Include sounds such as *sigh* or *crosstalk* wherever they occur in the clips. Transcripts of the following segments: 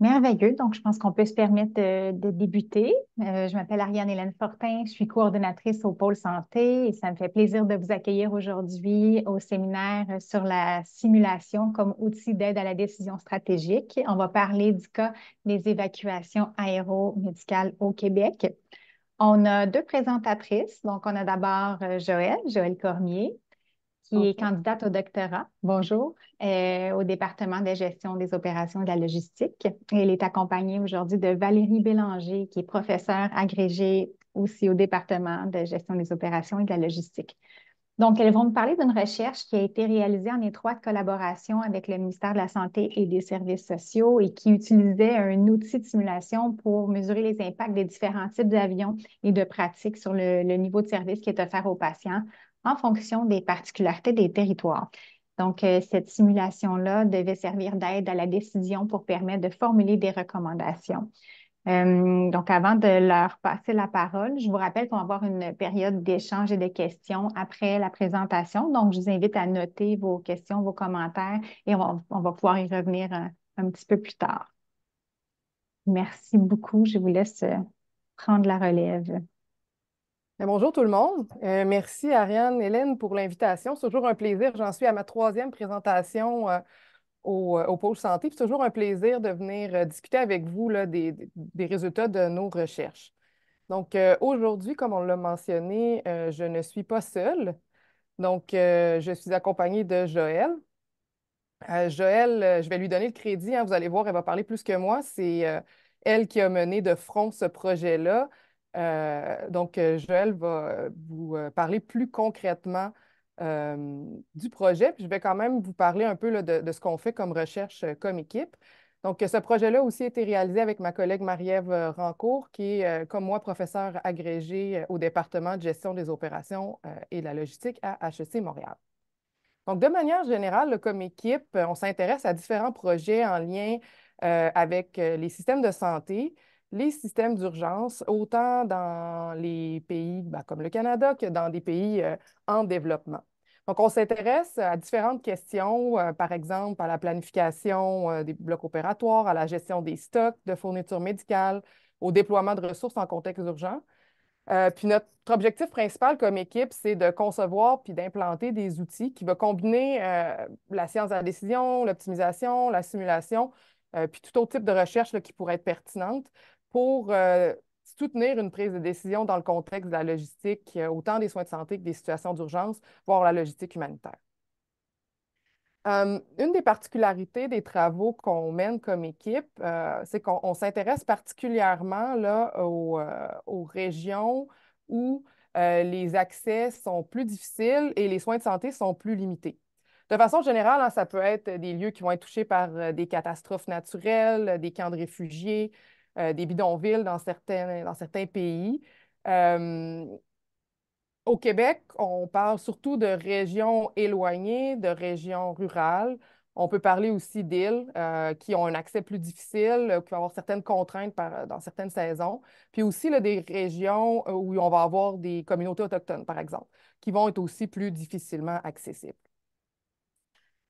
Merveilleux. Donc, je pense qu'on peut se permettre de, débuter. Euh, je m'appelle Ariane-Hélène Fortin, je suis coordonnatrice au pôle santé et ça me fait plaisir de vous accueillir aujourd'hui au séminaire sur la simulation comme outil d'aide à la décision stratégique. On va parler du cas des évacuations aéromédicales au Québec. On a deux présentatrices. Donc, on a d'abord euh, Joël, Joël Cormier, qui est candidate au doctorat. Bonjour. Euh, au département de gestion des opérations et de la logistique. Elle est accompagnée aujourd'hui de Valérie Bélanger, qui est professeure agrégée aussi au département de gestion des opérations et de la logistique. Donc, elles vont me parler d'une recherche qui a été réalisée en étroite collaboration avec le ministère de la Santé et des Services sociaux et qui utilisait un outil de simulation pour mesurer les impacts des différents types d'avions et de pratiques sur le, niveau de service qui est offert aux patients en fonction des particularités des territoires. Donc, euh, cette simulation-là devait servir d'aide à la décision pour permettre de formuler des recommandations. Euh, donc, avant de leur passer la parole, je vous rappelle qu'on va avoir une période d'échange et de questions après la présentation. Donc, je vous invite à noter vos questions, vos commentaires et on va, pouvoir y revenir euh, un, petit peu plus tard. Merci beaucoup. Je vous laisse prendre la relève. Ben, bonjour tout le monde. Euh, merci Ariane, Hélène pour l'invitation. C'est toujours un plaisir. J'en suis à ma troisième présentation euh, euh, au, Pôle Santé. C'est toujours un plaisir de venir discuter avec vous là, des, résultats de nos recherches. Donc aujourd'hui, comme on l'a mentionné, je ne suis pas seule. Donc je suis accompagnée de Joël. Joël, je vais lui donner le crédit. Hein. vous allez voir, elle va parler plus que moi. C'est elle qui a mené de front ce projet-là. Euh, donc, euh, Joël va euh, vous parler plus concrètement du projet, puis je vais quand même vous parler un peu de, ce qu'on fait comme recherche, comme équipe. Donc, ce projet-là aussi a été réalisé avec ma collègue Marie-Ève Rancourt, qui est, comme moi, professeure agrégée au département de gestion des opérations et de la logistique à HEC Montréal. Donc, de manière générale, comme équipe, on s'intéresse à différents projets en lien avec les systèmes de santé, les systèmes d'urgence, autant dans les pays ben, comme le Canada que dans des pays euh, en développement. Donc, on s'intéresse à différentes questions, euh, par exemple à la planification euh, des blocs opératoires, à la gestion des stocks de fournitures médicales, au déploiement de ressources en contexte urgent. puis notre objectif principal comme équipe, c'est de concevoir puis d'implanter des outils qui vont combiner la science de la décision, l'optimisation, la simulation, puis tout autre type de recherche qui pourrait être pertinente pour euh, soutenir une prise de décision dans le contexte de la logistique, euh, autant des soins de santé que des situations d'urgence, voire la logistique humanitaire. Euh, une des particularités des travaux qu'on mène comme équipe, c'est qu'on s'intéresse particulièrement là, aux, régions où les accès sont plus difficiles et les soins de santé sont plus limités. De façon générale, hein, ça peut être des lieux qui vont être touchés par des catastrophes naturelles, des camps de réfugiés, euh, des bidonvilles dans certains, dans certains pays. Euh, au Québec, on parle surtout de régions éloignées, de régions rurales. On peut parler aussi d'îles euh, qui ont un accès plus difficile, qui vont avoir certaines contraintes dans certaines saisons. Puis aussi là, des régions où on va avoir des communautés autochtones, par exemple, qui vont être aussi plus difficilement accessibles.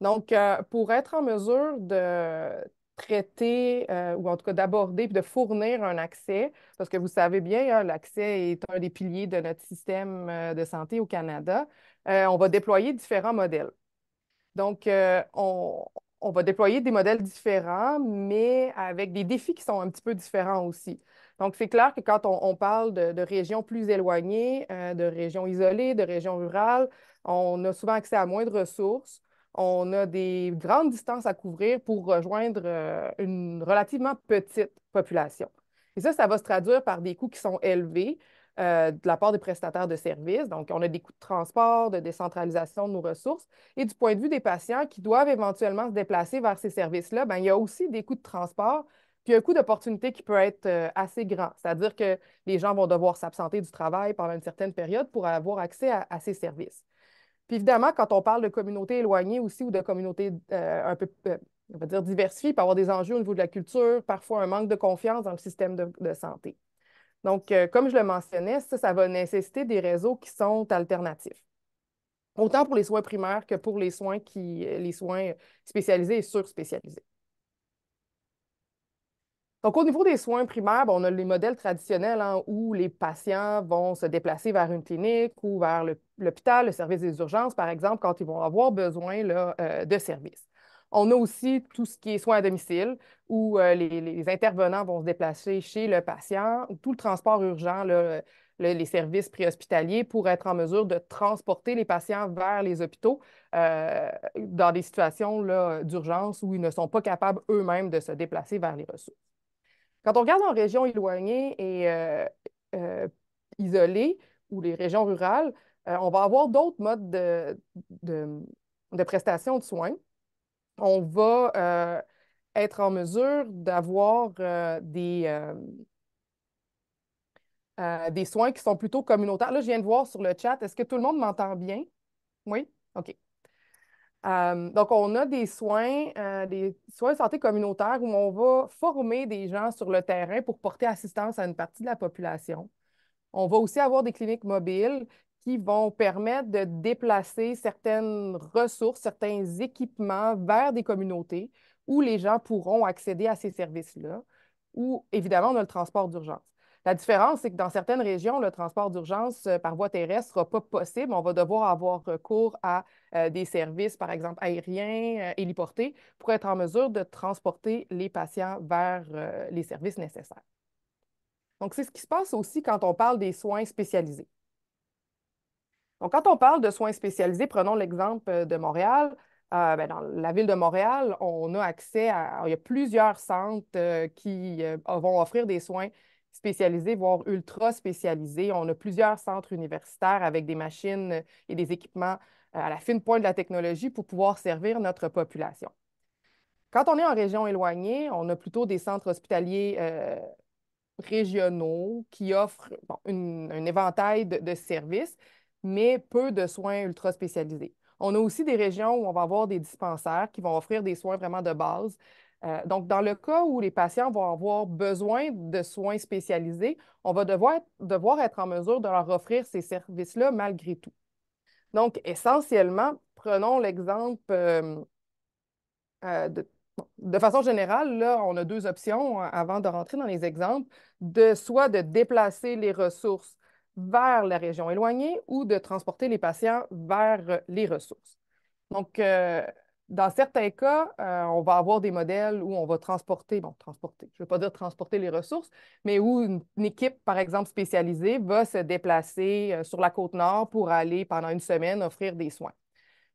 Donc, pour être en mesure de traiter euh, ou en tout cas d'aborder puis de fournir un accès, parce que vous savez bien, hein, l'accès est un des piliers de notre système euh, de santé au Canada. Euh, on va déployer différents modèles. Donc, on, on, va déployer des modèles différents, mais avec des défis qui sont un petit peu différents aussi. Donc, c'est clair que quand on, parle de, régions plus éloignées, de régions isolées, de régions rurales, on a souvent accès à moins de ressources on a des grandes distances à couvrir pour rejoindre euh, une relativement petite population. Et ça, ça va se traduire par des coûts qui sont élevés euh, de la part des prestataires de services. Donc, on a des coûts de transport, de décentralisation de nos ressources. Et du point de vue des patients qui doivent éventuellement se déplacer vers ces services-là, ben, il y a aussi des coûts de transport puis un coût d'opportunité qui peut être euh, assez grand. C'est-à-dire que les gens vont devoir s'absenter du travail pendant une certaine période pour avoir accès à ces services. Puis évidemment, quand on parle de communautés éloignées aussi ou de communautés euh, un peu, euh, on va dire, diversifiées, il peut avoir des enjeux au niveau de la culture, parfois un manque de confiance dans le système de, santé. Donc, euh, comme je le mentionnais, ça, va nécessiter des réseaux qui sont alternatifs autant pour les soins primaires que pour les soins, qui, les soins spécialisés et donc, au niveau des soins primaires, ben, on a les modèles traditionnels hein, où les patients vont se déplacer vers une clinique ou vers l'hôpital, le, service des urgences, par exemple, quand ils vont avoir besoin euh, de services. On a aussi tout ce qui est soins à domicile, où euh, les, intervenants vont se déplacer chez le patient, tout le transport urgent, les services préhospitaliers pour être en mesure de transporter les patients vers les hôpitaux euh, dans des situations d'urgence où ils ne sont pas capables eux-mêmes de se déplacer vers les ressources. Quand on regarde en régions éloignées et euh, euh isolées ou les régions rurales, euh, on va avoir d'autres modes de, de, de prestations de soins. On va euh, être en mesure d'avoir des, des soins qui sont plutôt communautaires. Là, je viens de voir sur le chat, est-ce que tout le monde m'entend bien? Oui? OK. Euh, donc, on a des soins, euh, des soins de santé communautaires où on va former des gens sur le terrain pour porter assistance à une partie de la population. On va aussi avoir des cliniques mobiles qui vont permettre de déplacer certaines ressources, certains équipements vers des communautés où les gens pourront accéder à ces services-là. Ou évidemment, on a le transport d'urgence. La différence, c'est que dans certaines régions, le transport d'urgence euh, par voie terrestre ne sera pas possible. On va devoir avoir recours à euh, des services, par exemple aériens, euh, héliportés, pour être en mesure de transporter les patients vers les services nécessaires. Donc, c'est ce qui se passe aussi quand on parle des soins spécialisés. Donc, quand on parle de soins spécialisés, prenons l'exemple de Montréal. Ben, dans la ville de Montréal, on a accès à, il y a plusieurs centres qui vont offrir des soins spécialisés, voire ultra spécialisés. On a plusieurs centres universitaires avec des machines et des équipements euh, à la fine pointe de la technologie pour pouvoir servir notre population. Quand on est en région éloignée, on a plutôt des centres hospitaliers euh, régionaux qui offrent une, un éventail de, de services, mais peu de soins ultra spécialisés. On a aussi des régions où on va avoir des dispensaires qui vont offrir des soins vraiment de base, euh, donc, dans le cas où les patients vont avoir besoin de soins spécialisés, on va devoir être, en mesure de leur offrir ces services-là malgré tout. Donc, essentiellement, prenons l'exemple euh, euh, de, de, façon générale, là, on a deux options hein, avant de rentrer dans les exemples, de soit de déplacer les ressources vers la région éloignée ou de transporter les patients vers les ressources. Donc, dans certains cas, euh, on va avoir des modèles où on va transporter, bon, transporter, je ne veux pas dire transporter les ressources, mais où une, équipe, par exemple, spécialisée va se déplacer euh, sur la côte nord pour aller pendant une semaine offrir des soins.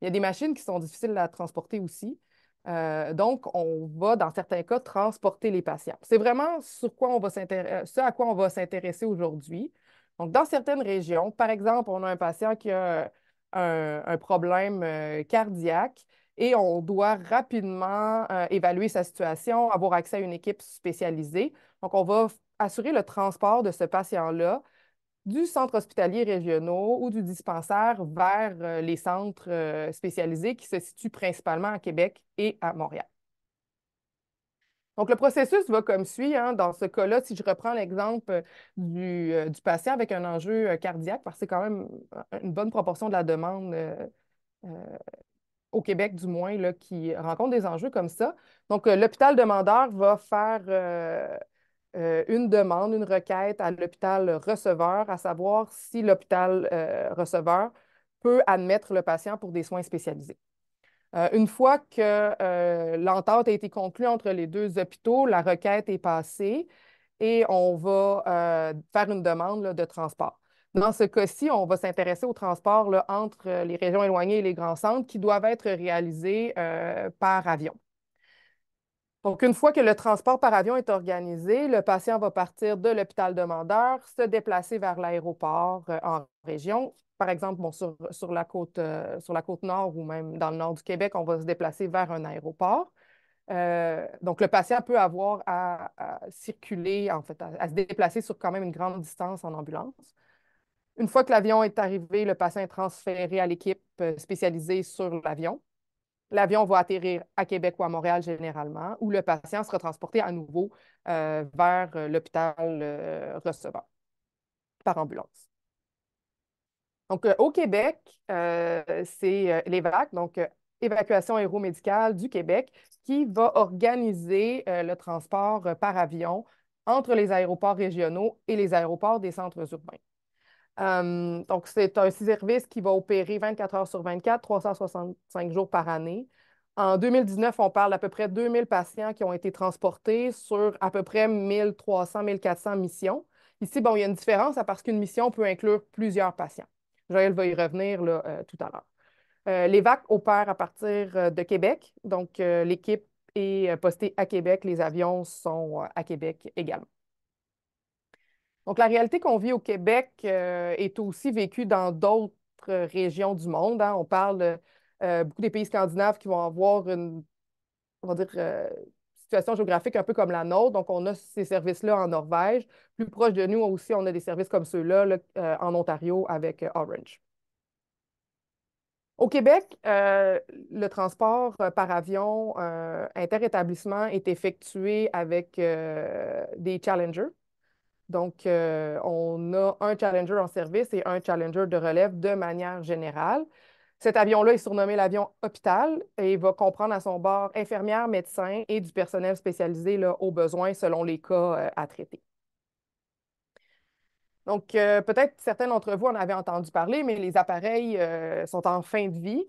Il y a des machines qui sont difficiles à transporter aussi. Euh, donc, on va, dans certains cas, transporter les patients. C'est vraiment sur quoi on va ce à quoi on va s'intéresser aujourd'hui. Donc, dans certaines régions, par exemple, on a un patient qui a un problème cardiaque et on doit rapidement euh, évaluer sa situation, avoir accès à une équipe spécialisée. Donc, on va assurer le transport de ce patient-là du centre hospitalier régionaux ou du dispensaire vers euh, les centres euh, spécialisés qui se situent principalement à Québec et à Montréal. Donc, le processus va comme suit. Hein. dans ce cas-là, si je reprends l'exemple du, du, patient avec un enjeu cardiaque, parce que c'est quand même une bonne proportion de la demande au Québec du moins, qui rencontrent des enjeux comme ça. Donc, euh, l'hôpital demandeur va faire euh, euh, une demande, une requête à l'hôpital receveur, à savoir si l'hôpital receveur peut admettre le patient pour des soins spécialisés. une fois que l'entente a été conclue entre les deux hôpitaux, la requête est passée et on va faire une demande de transport. Dans ce cas-ci, on va s'intéresser au transport entre euh, les régions éloignées et les grands centres qui doivent être réalisés euh, par avion. Donc, une fois que le transport par avion est organisé, le patient va partir de l'hôpital demandeur, se déplacer vers l'aéroport euh, en région. Par exemple, bon, sur, la côte, sur la côte nord ou même dans le nord du Québec, on va se déplacer vers un aéroport. donc, le patient peut avoir à, circuler, en fait, à, se déplacer sur quand même une grande distance en ambulance. Une fois que l'avion est arrivé, le patient est transféré à l'équipe euh, spécialisée sur l'avion. L'avion va atterrir à Québec ou à Montréal généralement, où le patient sera transporté à nouveau euh, vers euh, l'hôpital recevant receveur par ambulance. Donc, au Québec, c'est l'EVAC, donc Évacuation aéromédicale du Québec, qui va organiser le transport par avion entre les aéroports régionaux et les aéroports des centres urbains. Euh, donc, c'est un service qui va opérer 24 heures sur 24, 365 jours par année. En 2019, on parle d'à peu près 2000 patients qui ont été transportés sur à peu près 1300, 1400 missions. Ici, bon, il y a une différence hein, parce qu'une mission peut inclure plusieurs patients. Joël va y revenir euh, tout à l'heure. Euh, les VAC opèrent à partir de Québec, donc l'équipe est postée à Québec, les avions sont à Québec également. Donc, la réalité qu'on vit au Québec euh, est aussi vécue dans d'autres euh, régions du monde. Hein. On parle euh, beaucoup des pays scandinaves qui vont avoir une situation géographique un peu comme la nôtre. Donc, on a ces services-là en Norvège. Plus proche de nous aussi, on a des services comme ceux-là en Ontario avec Orange. Au Québec, le transport par avion euh, interétablissement est effectué avec des Challenger. Donc, euh, on a un Challenger en service et un Challenger de relève de manière générale. Cet avion-là est surnommé l'avion hôpital et va comprendre à son bord infirmières, médecins et du personnel spécialisé là, aux besoins selon les cas euh, à traiter. Donc, euh, peut-être certains d'entre vous en avaient entendu parler, mais les appareils sont en fin de vie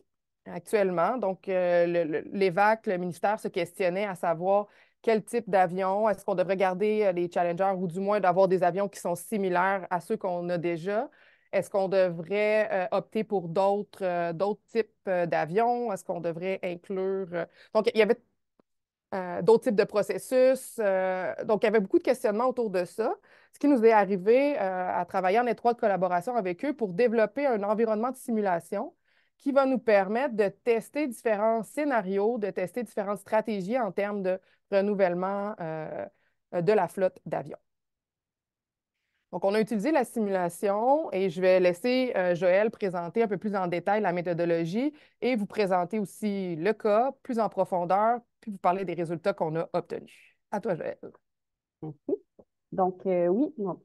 actuellement. Donc, l'EVAC, le ministère se questionnait à savoir quel type d'avion? Est-ce qu'on devrait garder euh, les Challengers ou du moins d'avoir des avions qui sont similaires à ceux qu'on a déjà? Est-ce qu'on devrait euh, opter pour d'autres euh, types d'avions? Est-ce qu'on devrait inclure. Donc, il y avait d'autres types de processus. donc, il y avait beaucoup de questionnements autour de ça. Ce qui nous est arrivé à travailler en étroite collaboration avec eux pour développer un environnement de simulation qui va nous permettre de tester différents scénarios, de tester différentes stratégies en termes de renouvellement euh, de la flotte d'avions. Donc, on a utilisé la simulation et je vais laisser euh, Joël présenter un peu plus en détail la méthodologie et vous présenter aussi le cas plus en profondeur, puis vous parler des résultats qu'on a obtenus. À toi, Joël. Merci. Donc, euh, oui, donc,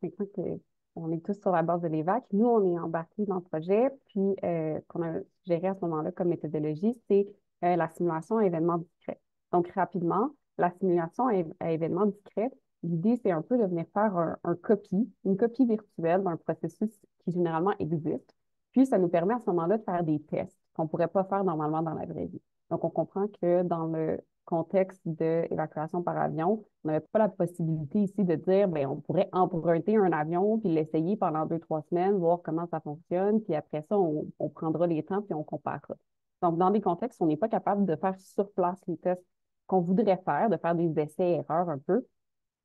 on est tous sur la base de l'EVAC. Nous, on est embarqués dans le projet, puis euh, qu'on a géré à ce moment-là comme méthodologie, c'est euh, la simulation à événements discrets. Donc, rapidement, la simulation à événements discrets, l'idée, c'est un peu de venir faire un, un copie, une copie virtuelle d'un processus qui généralement existe. Puis, ça nous permet à ce moment-là de faire des tests qu'on ne pourrait pas faire normalement dans la vraie vie. Donc, on comprend que dans le contexte d'évacuation par avion, on n'avait pas la possibilité ici de dire, bien, on pourrait emprunter un avion, puis l'essayer pendant deux, trois semaines, voir comment ça fonctionne, puis après ça, on, prendra les temps, puis on comparera. Donc, dans des contextes, où on n'est pas capable de faire sur place les tests qu'on voudrait faire, de faire des essais-erreurs un peu,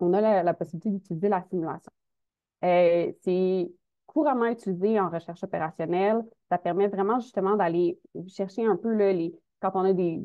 on a la, possibilité d'utiliser la simulation. Euh, c'est couramment utilisé en recherche opérationnelle. Ça permet vraiment justement d'aller chercher un peu les, quand on a des,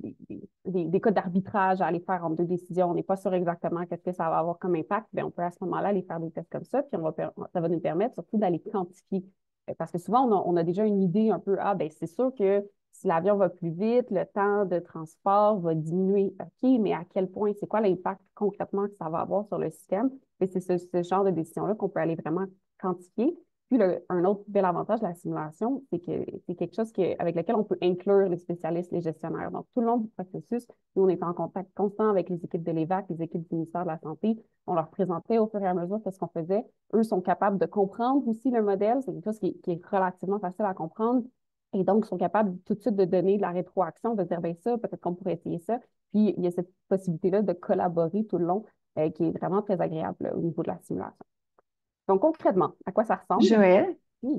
des, cas d'arbitrage à aller faire entre deux décisions, on n'est pas sûr exactement qu'est-ce que ça va avoir comme impact, bien, on peut à ce moment-là aller faire des tests comme ça, puis on va, ça va nous permettre surtout d'aller quantifier. Ben, parce que souvent, on a, déjà une idée un peu, ah, ben c'est sûr que si l'avion va plus vite, le temps de transport va diminuer. OK, mais à quel point, c'est quoi l'impact concrètement que ça va avoir sur le système? Et ben, c'est ce, ce genre de décision-là qu'on peut aller vraiment quantifier. Puis, un autre bel avantage de la simulation, c'est que c'est quelque chose avec lequel on peut inclure les spécialistes, les gestionnaires. Donc, tout le long du processus, nous, on est en contact constant avec les équipes de l'EVAC, les équipes du ministère de la Santé. On leur présentait au fur et à mesure ce qu'on faisait. Eux sont capables de comprendre aussi le modèle. C'est quelque chose qui, est relativement facile à comprendre. Et donc, ils sont capables tout de suite de donner de la rétroaction, de dire, bien ça, peut-être qu'on pourrait essayer ça. Puis, il y a cette possibilité-là de collaborer tout le long, euh, qui est vraiment très agréable au niveau de la simulation. Donc, concrètement, à quoi ça ressemble? Joël, oui.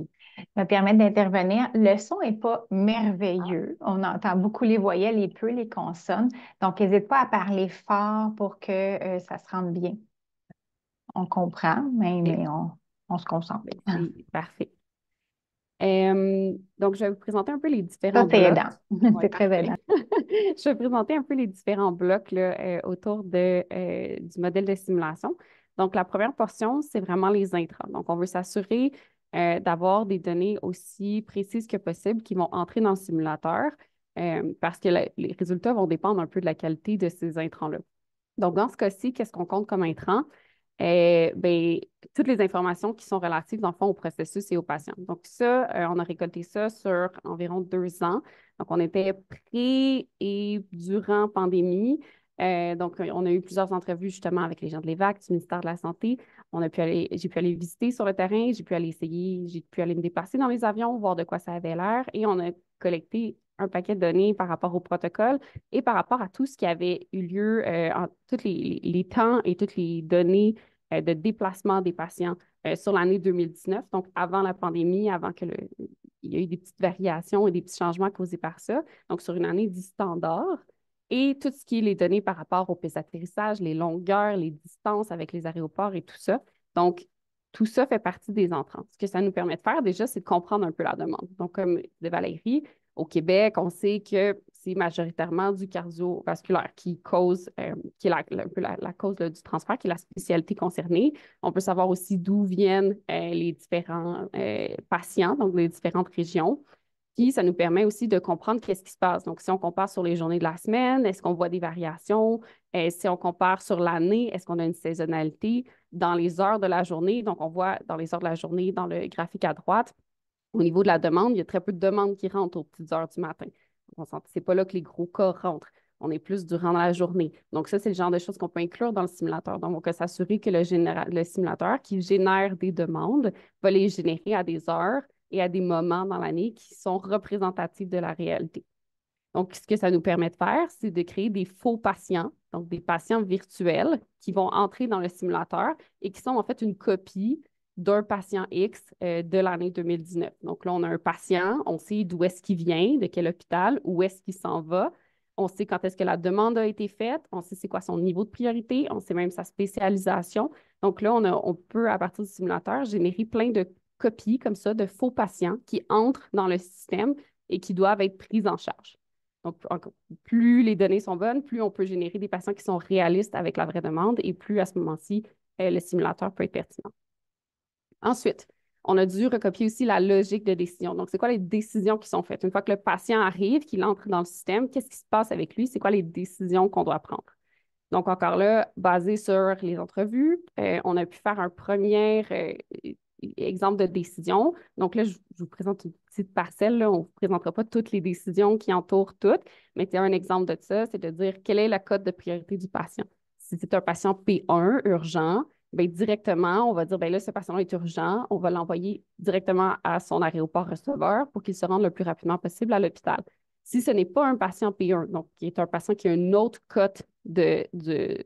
Hmm. me permettre d'intervenir. Le son n'est pas merveilleux. On entend beaucoup les voyelles et peu les consonnes. Donc, n'hésite pas à parler fort pour que euh, ça se rende bien. On comprend, mais, on, se concentre. Ben, parfait. Euh, donc, je vais vous présenter un peu les différents blocs. *laughs* C'est très *laughs* je vais présenter un peu les différents blocs euh, autour de, du modèle de simulation. Donc, la première portion, c'est vraiment les intrants. Donc, on veut s'assurer euh, d'avoir des données aussi précises que possible qui vont entrer dans le simulateur euh, parce que les résultats vont dépendre un peu de la qualité de ces intrants-là. Donc, dans ce cas-ci, qu'est-ce qu'on compte comme intrants? Eh, ben, toutes les informations qui sont relatives, dans le fond, au processus et aux patients. Donc, ça, euh, on a récolté ça sur environ deux ans. Donc, on était pré et durant pandémie. Euh, donc, euh, on a eu plusieurs entrevues justement avec les gens de l'EVAC, du ministère de la Santé. On a pu j'ai pu aller visiter sur le terrain, j'ai pu aller essayer, j'ai pu aller me déplacer dans les avions, voir de quoi ça avait l'air. Et on a collecté un paquet de données par rapport au protocole et par rapport à tout ce qui avait eu lieu euh, en tous les, temps et toutes les données de déplacement des patients sur l'année 2019, donc avant la pandémie, avant que il y ait eu des petites variations et des petits changements causés par ça. Donc, sur une année 10 standard et tout ce qui est les données par rapport aux pistes d'atterrissage, les longueurs, les distances avec les aéroports et tout ça. Donc, tout ça fait partie des entrants. Ce que ça nous permet de faire déjà, c'est de comprendre un peu la demande. Donc, comme de Valérie, au Québec, on sait que c'est majoritairement du cardiovasculaire qui cause, euh, qui est la, peu la, cause du transfert, qui est la spécialité concernée. On peut savoir aussi d'où viennent euh, les différents euh, patients, donc les différentes régions. Puis, ça nous permet aussi de comprendre qu'est-ce qui se passe. Donc, si on compare sur les journées de la semaine, est-ce qu'on voit des variations? Euh, si on compare sur l'année, est-ce qu'on a une saisonnalité dans les heures de la journée? Donc, on voit dans les heures de la journée, dans le graphique à droite, au niveau de la demande, il y a très peu de demandes qui rentrent aux petites heures du matin. C'est pas là que les gros cas rentrent. On est plus durant la journée. Donc, ça, c'est le genre de choses qu'on peut inclure dans le simulateur. Donc, on peut s'assurer que le, le simulateur qui génère des demandes va les générer à des heures et à des moments dans l'année qui sont représentatifs de la réalité. Donc, ce que ça nous permet de faire, c'est de créer des faux patients, donc des patients virtuels qui vont entrer dans le simulateur et qui sont en fait une copie d'un patient X euh, de l'année 2019. Donc là, on a un patient, on sait d'où est-ce qu'il vient, de quel hôpital, où est-ce qu'il s'en va, on sait quand est-ce que la demande a été faite, on sait c'est quoi son niveau de priorité, on sait même sa spécialisation. Donc là, on, on peut, à partir du simulateur, générer plein de copie comme ça de faux patients qui entrent dans le système et qui doivent être pris en charge. Donc, plus les données sont bonnes, plus on peut générer des patients qui sont réalistes avec la vraie demande et plus à ce moment-ci, euh, le simulateur peut être pertinent. Ensuite, on a dû recopier aussi la logique de décision. Donc, c'est quoi les décisions qui sont faites? Une fois que le patient arrive, qu'il entre dans le système, qu'est-ce qui se passe avec lui? C'est quoi les décisions qu'on doit prendre? Donc, encore là, basé sur les entrevues, euh, on a pu faire un premier, euh, exemple de décision. Donc là, je, vous présente une petite parcelle. On ne vous présentera pas toutes les décisions qui entourent toutes, mais a un exemple de ça, c'est de dire quelle est la cote de priorité du patient. Si c'est un patient P1 urgent, bien, directement, on va dire, bien là, ce patient est urgent, on va l'envoyer directement à son aéroport receveur pour qu'il se rende le plus rapidement possible à l'hôpital. Si ce n'est pas un patient P1, donc qui est un patient qui a une autre cote de, de,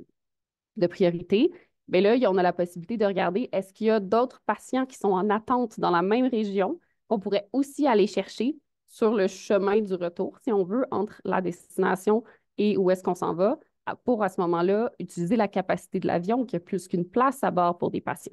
de priorité, mais là, on a la possibilité de regarder est-ce qu'il y a d'autres patients qui sont en attente dans la même région qu'on pourrait aussi aller chercher sur le chemin du retour, si on veut, entre la destination et où est-ce qu'on s'en va, pour à ce moment-là utiliser la capacité de l'avion qui a plus qu'une place à bord pour des patients.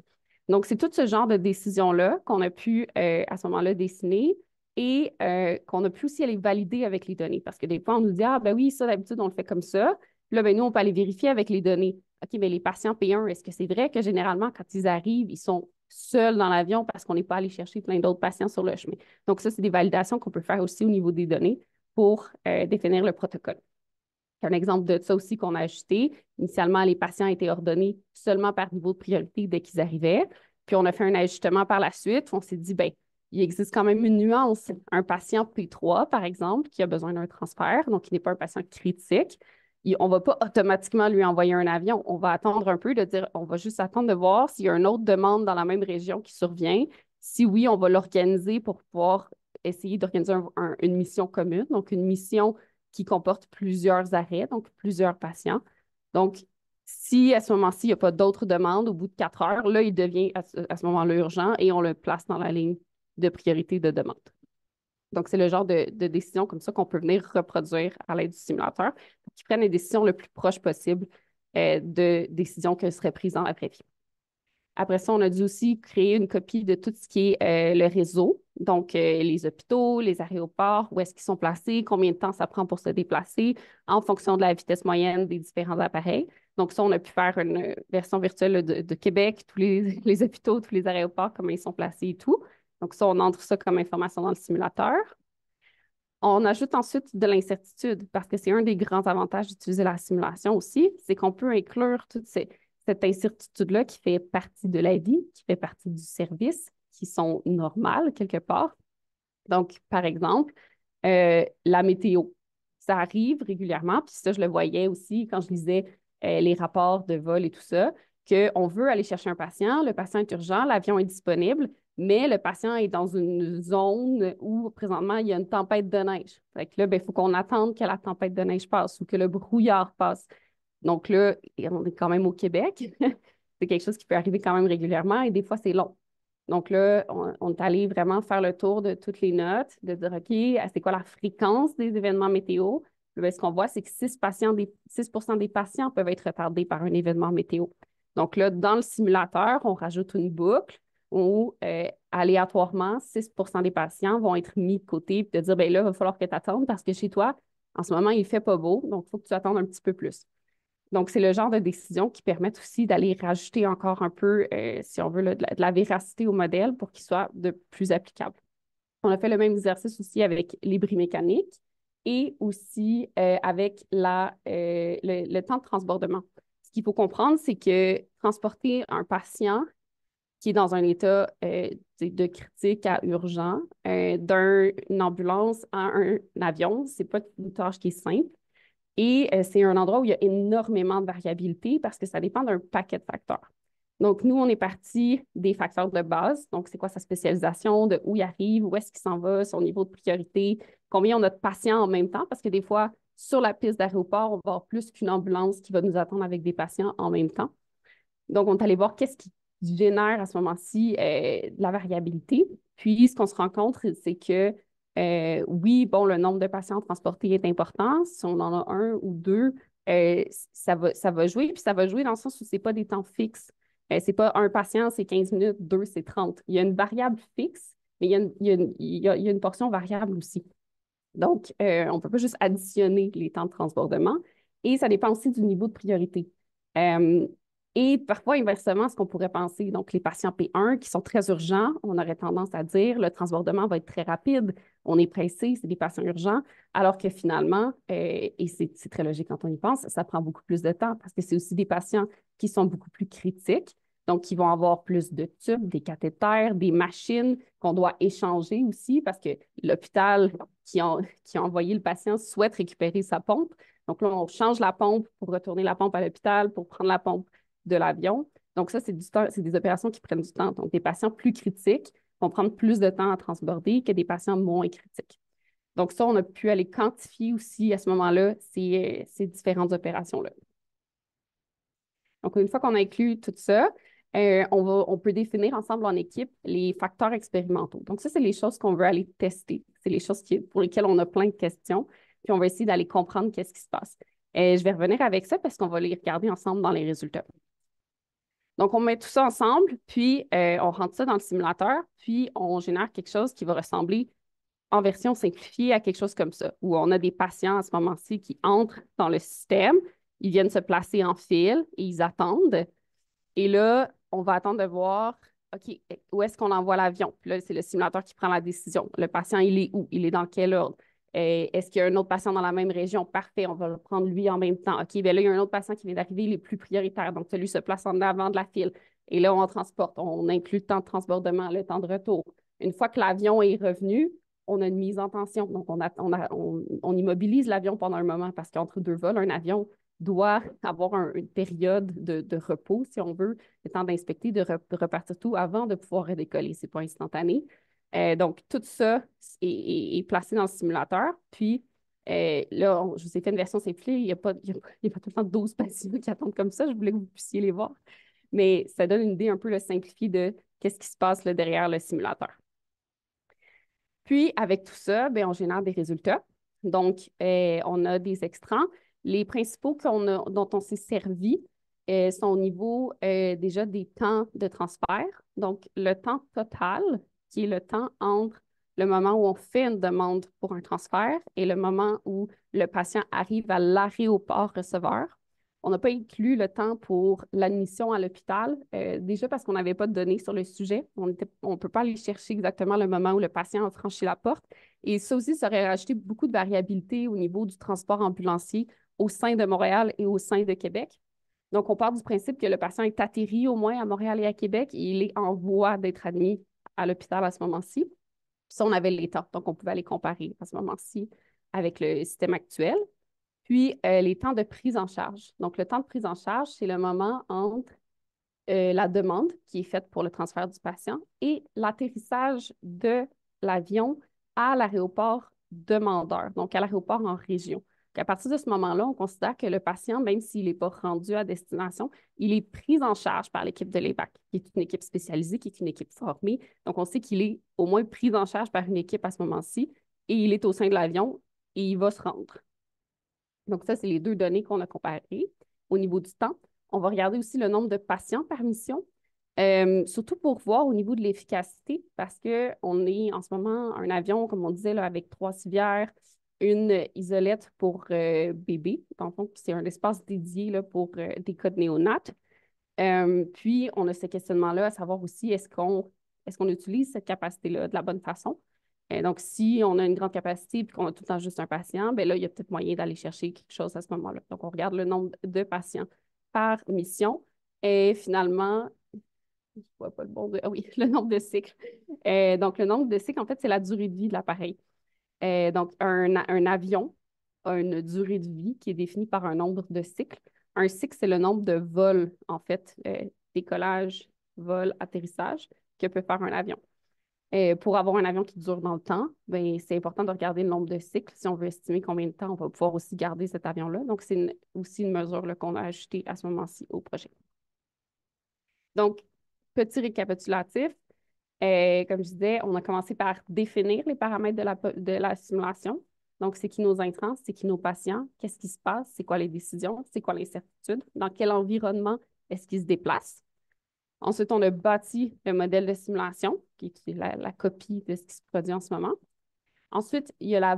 Donc, c'est tout ce genre de décision-là qu'on a pu euh, à ce moment-là dessiner et euh, qu'on a pu aussi aller valider avec les données. Parce que des fois, on nous dit Ah, ben oui, ça d'habitude, on le fait comme ça. Là, ben, nous, on peut aller vérifier avec les données. OK, mais ben, les patients P1, est-ce que c'est vrai que généralement, quand ils arrivent, ils sont seuls dans l'avion parce qu'on n'est pas allé chercher plein d'autres patients sur le chemin? Donc, ça, c'est des validations qu'on peut faire aussi au niveau des données pour euh, définir le protocole. un exemple de ça aussi qu'on a ajouté. Initialement, les patients étaient ordonnés seulement par niveau de priorité dès qu'ils arrivaient. Puis on a fait un ajustement par la suite. On s'est dit, ben, il existe quand même une nuance. Un patient P3, par exemple, qui a besoin d'un transfert, donc il n'est pas un patient critique, on ne va pas automatiquement lui envoyer un avion. On va attendre un peu de dire, on va juste attendre de voir s'il y a une autre demande dans la même région qui survient. Si oui, on va l'organiser pour pouvoir essayer d'organiser une mission commune, donc une mission qui comporte plusieurs arrêts, donc plusieurs patients. Donc, si à ce moment-ci, il n'y a pas d'autres demandes au bout de quatre heures, là, il devient à ce moment-là urgent et on le place dans la ligne de priorité de demande. Donc, c'est le genre de, décision comme ça qu'on peut venir reproduire à l'aide du simulateur qui prennent les décisions le plus proche possible euh, de décisions qui seraient prises dans la vie. Après ça, on a dû aussi créer une copie de tout ce qui est euh, le réseau, donc euh, les hôpitaux, les aéroports, où est-ce qu'ils sont placés, combien de temps ça prend pour se déplacer en fonction de la vitesse moyenne des différents appareils. Donc ça, on a pu faire une version virtuelle de, Québec, tous *laughs* les, hôpitaux, tous les aéroports, comment ils sont placés et tout. Donc, ça, on entre ça comme information dans le simulateur. On ajoute ensuite de l'incertitude parce que c'est un des grands avantages d'utiliser la simulation aussi, c'est qu'on peut inclure toute cette incertitude-là qui fait partie de la vie, qui fait partie du service, qui sont normales quelque part. Donc, par exemple, euh, la météo. Ça arrive régulièrement, puis ça, je le voyais aussi quand je lisais euh, les rapports de vol et tout ça qu'on veut aller chercher un patient, le patient est urgent, l'avion est disponible, mais le patient est dans une zone où présentement il y a une tempête de neige. Fait que là, il ben, faut qu'on attende que la tempête de neige passe ou que le brouillard passe. Donc là, on est quand même au Québec. *laughs* c'est quelque chose qui peut arriver quand même régulièrement et des fois, c'est long. Donc là, on, est allé vraiment faire le tour de toutes les notes, de dire OK, euh, c'est quoi la fréquence des événements météo? Ben, ce qu'on voit, c'est que 6, patients des, 6 des patients peuvent être retardés par un événement météo. Donc là, dans le simulateur, on rajoute une boucle où euh, aléatoirement, 6 des patients vont être mis de côté et de dire, ben là, il va falloir que tu attendes parce que chez toi, en ce moment, il ne fait pas beau, donc il faut que tu attendes un petit peu plus. Donc, c'est le genre de décision qui permet aussi d'aller rajouter encore un peu, euh, si on veut, de, la, véracité au modèle pour qu'il soit de plus applicable. On a fait le même exercice aussi avec les bris et aussi euh, avec le temps de transbordement qu'il faut comprendre, c'est que transporter un patient qui est dans un état euh, de, critique à urgent euh, d'une ambulance à un, avion, ce n'est pas une tâche qui est simple. Et euh, c'est un endroit où il y a énormément de variabilité parce que ça dépend d'un paquet de facteurs. Donc, nous, on est parti des facteurs de base. Donc, c'est quoi sa spécialisation, de où il arrive, où est-ce qu'il s'en va, son niveau de priorité, combien on a de patients en même temps, parce que des fois, sur la piste d'aéroport, on va avoir plus qu'une ambulance qui va nous attendre avec des patients en même temps. Donc, on est allé voir qu'est-ce qui génère à ce moment-ci euh, la variabilité. Puis, ce qu'on se rend compte, c'est que euh, oui, bon, le nombre de patients transportés est important. Si on en a un ou deux, euh, ça, va, ça va jouer. Puis, ça va jouer dans le sens où ce n'est pas des temps fixes. ce n'est pas un patient, c'est 15 minutes, deux, c'est 30. Il y a une variable fixe, mais il y a une portion variable aussi. Donc, euh, on ne peut pas juste additionner les temps de transbordement et ça dépend aussi du niveau de priorité. Euh, et parfois, inversement, ce qu'on pourrait penser, donc les patients P1 qui sont très urgents, on aurait tendance à dire le transbordement va être très rapide, on est pressé, c'est des patients urgents, alors que finalement, euh, et c'est très logique quand on y pense, ça prend beaucoup plus de temps parce que c'est aussi des patients qui sont beaucoup plus critiques, donc qui vont avoir plus de tubes, des cathéters, des machines qu'on doit échanger aussi parce que l'hôpital qui, ont, envoyé le patient souhaite récupérer sa pompe. Donc là, on change la pompe pour retourner la pompe à l'hôpital, pour prendre la pompe de l'avion. Donc ça, c'est des opérations qui prennent du temps. Donc des patients plus critiques vont prendre plus de temps à transborder que des patients moins critiques. Donc ça, on a pu aller quantifier aussi à ce moment-là ces, ces différentes opérations-là. Donc une fois qu'on a inclus tout ça, euh, on, peut définir ensemble en équipe les facteurs expérimentaux. Donc, ça, c'est les choses qu'on veut aller tester. C'est les choses pour lesquelles on a plein de questions, puis on va essayer d'aller comprendre qu'est-ce qui se passe. Et euh, je vais revenir avec ça parce qu'on va les regarder ensemble dans les résultats. Donc, on met tout ça ensemble, puis euh, on rentre ça dans le simulateur, puis on génère quelque chose qui va ressembler en version simplifiée à quelque chose comme ça, où on a des patients à ce moment-ci qui entrent dans le système, ils viennent se placer en file et ils attendent. Et là, on va attendre de voir, OK, où est-ce qu'on envoie l'avion? Là, c'est le simulateur qui prend la décision. Le patient, il est où? Il est dans quel ordre? Euh, est-ce qu'il y a un autre patient dans la même région? Parfait, on va le prendre lui en même temps. OK, bien là, il y a un autre patient qui vient d'arriver, il est plus prioritaire. Donc, celui se place en avant de la file. Et là, on transporte. On inclut le temps de transbordement, le temps de retour. Une fois que l'avion est revenu, on a une mise en tension. Donc, on, on immobilise l'avion pendant un moment parce qu'entre deux vols, un avion, doit avoir une période de, repos, si on veut, le temps d'inspecter, de, repartir tout avant de pouvoir redécoller. Ce n'est pas instantané. Euh, donc, tout ça est, placé dans le simulateur. Puis, euh, là, je vous ai fait une version simplifiée. Il n'y a, pas, a, pas tout le temps 12 patients qui attendent comme ça. Je voulais que vous puissiez les voir. Mais ça donne une idée un peu simplifiée de qu'est-ce qui se passe derrière le simulateur. Puis, avec tout ça, ben, on génère des résultats. Donc, euh, on a des extraits. Les principaux dont on s'est servi euh, sont au niveau euh, déjà des temps de transfert. Donc, le temps total, qui est le temps entre le moment où on fait une demande pour un transfert et le moment où le patient arrive à l'aéroport receveur. On n'a pas inclus le temps pour l'admission à l'hôpital, euh, déjà parce qu'on n'avait pas de données sur le sujet. On ne peut pas aller chercher exactement le moment où le patient a franchi la porte. Et ça aussi, ça aurait rajouté beaucoup de variabilité au niveau du transport ambulancier au sein de Montréal et au sein de Québec. Donc, on part du principe que le patient est atterri au moins à Montréal et à Québec et il est en voie d'être admis à l'hôpital à ce moment-ci. Ça, on avait les temps, donc on pouvait aller comparer à ce moment-ci avec le système actuel. Puis, euh, les temps de prise en charge. Donc, le temps de prise en charge, c'est le moment entre euh, la demande qui est faite pour le transfert du patient et l'atterrissage de l'avion à l'aéroport demandeur, donc à l'aéroport en région. À partir de ce moment-là, on considère que le patient, même s'il n'est pas rendu à destination, il est pris en charge par l'équipe de l'EPAC, qui est une équipe spécialisée, qui est une équipe formée. Donc, on sait qu'il est au moins pris en charge par une équipe à ce moment-ci et il est au sein de l'avion et il va se rendre. Donc, ça, c'est les deux données qu'on a comparées. Au niveau du temps, on va regarder aussi le nombre de patients par mission. Euh, surtout pour voir au niveau de l'efficacité, parce qu'on est en ce moment un avion, comme on disait, là, avec trois civières, une isolette pour euh, bébé, c'est un espace dédié pour euh, des codes néonates. Euh, puis, on a ce questionnement-là à savoir aussi, est-ce qu'on utilise cette capacité-là de la bonne façon? donc, si on a une grande capacité et qu'on a tout le temps juste un patient, bien là, il y a peut-être moyen d'aller chercher quelque chose à ce moment-là. Donc, on regarde le nombre de patients par mission et finalement, je vois pas le bon Ah oui, *laughs* le nombre de cycles. donc, le nombre de cycles, en fait, c'est la durée de vie de l'appareil. Euh, donc, un, avion a une durée de vie qui est définie par un nombre de cycles. Un cycle, c'est le nombre de vols, en fait, euh, décollage, vol, atterrissage, que peut faire un avion. Euh, pour avoir un avion qui dure dans le temps, ben, c'est important de regarder le nombre de cycles si on veut estimer combien de temps on va pouvoir aussi garder cet avion-là. Donc, c'est aussi une mesure qu'on a ajoutée à ce moment-ci au projet. Donc, petit récapitulatif, euh, comme je disais, on a commencé par définir les paramètres de la, simulation. Donc, c'est qui nos intrants, c'est qui nos patients, qu'est-ce qui se passe, c'est quoi les décisions, c'est quoi l'incertitude, dans quel environnement est-ce qu'ils se déplacent. Ensuite, on a bâti le modèle de simulation, qui est la, copie de ce qui se produit en ce moment. Ensuite, il y a la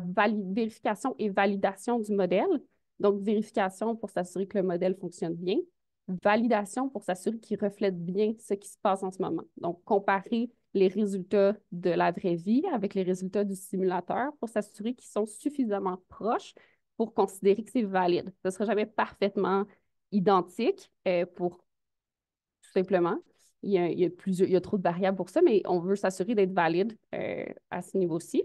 vérification et validation du modèle. Donc, vérification pour s'assurer que le modèle fonctionne bien. Validation pour s'assurer qu'il reflète bien ce qui se passe en ce moment. Donc, comparer les résultats de la vraie vie avec les résultats du simulateur pour s'assurer qu'ils sont suffisamment proches pour considérer que c'est valide. Ce ne sera jamais parfaitement identique euh, pour tout simplement. Il y, a, plusieurs, trop de variables pour ça, mais on veut s'assurer d'être valide euh, à ce niveau-ci.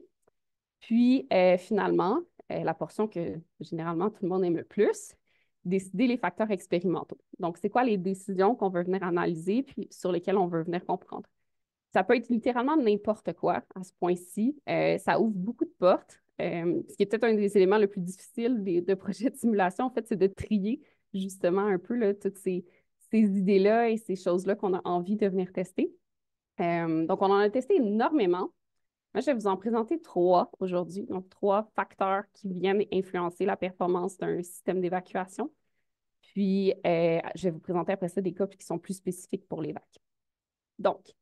Puis euh, finalement, la portion que généralement tout le monde aime le plus, décider les facteurs expérimentaux. Donc, c'est quoi les décisions qu'on veut venir analyser puis sur lesquelles on veut venir comprendre. Ça peut être littéralement n'importe quoi à ce point-ci. Euh, ça ouvre beaucoup de portes. Euh, ce qui est peut-être un des éléments le plus difficile des, de projets de simulation, en fait, c'est de trier justement un peu toutes ces, idées-là et ces choses-là qu'on a envie de venir tester. Euh, donc, on en a testé énormément. Moi, je vais vous en présenter trois aujourd'hui, donc trois facteurs qui viennent influencer la performance d'un système d'évacuation. Puis, je vais vous présenter après ça des cas qui sont plus spécifiques pour l'évac. Donc,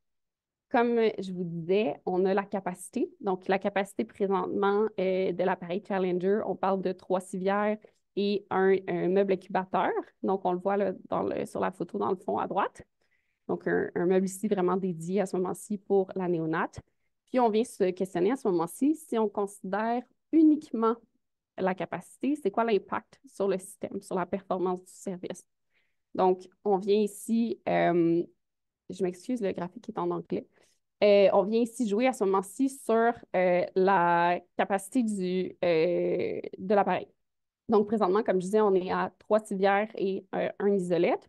comme euh, je vous disais, on a la capacité. Donc, la capacité présentement euh, de l'appareil Challenger, on parle de trois civières et un, meuble incubateur. Donc, on le voit sur la photo dans le fond à droite. Donc, un, meuble ici vraiment dédié à ce moment-ci pour la néonate. Puis, on vient se questionner à ce moment-ci si on considère uniquement la capacité, c'est quoi l'impact sur le système, sur la performance du service. Donc, on vient ici, euh, je m'excuse, le graphique est en anglais, euh, on vient ici jouer à ce moment-ci sur euh, la capacité du, euh, de l'appareil. Donc, présentement, comme je disais, on est à trois civières et un isolette.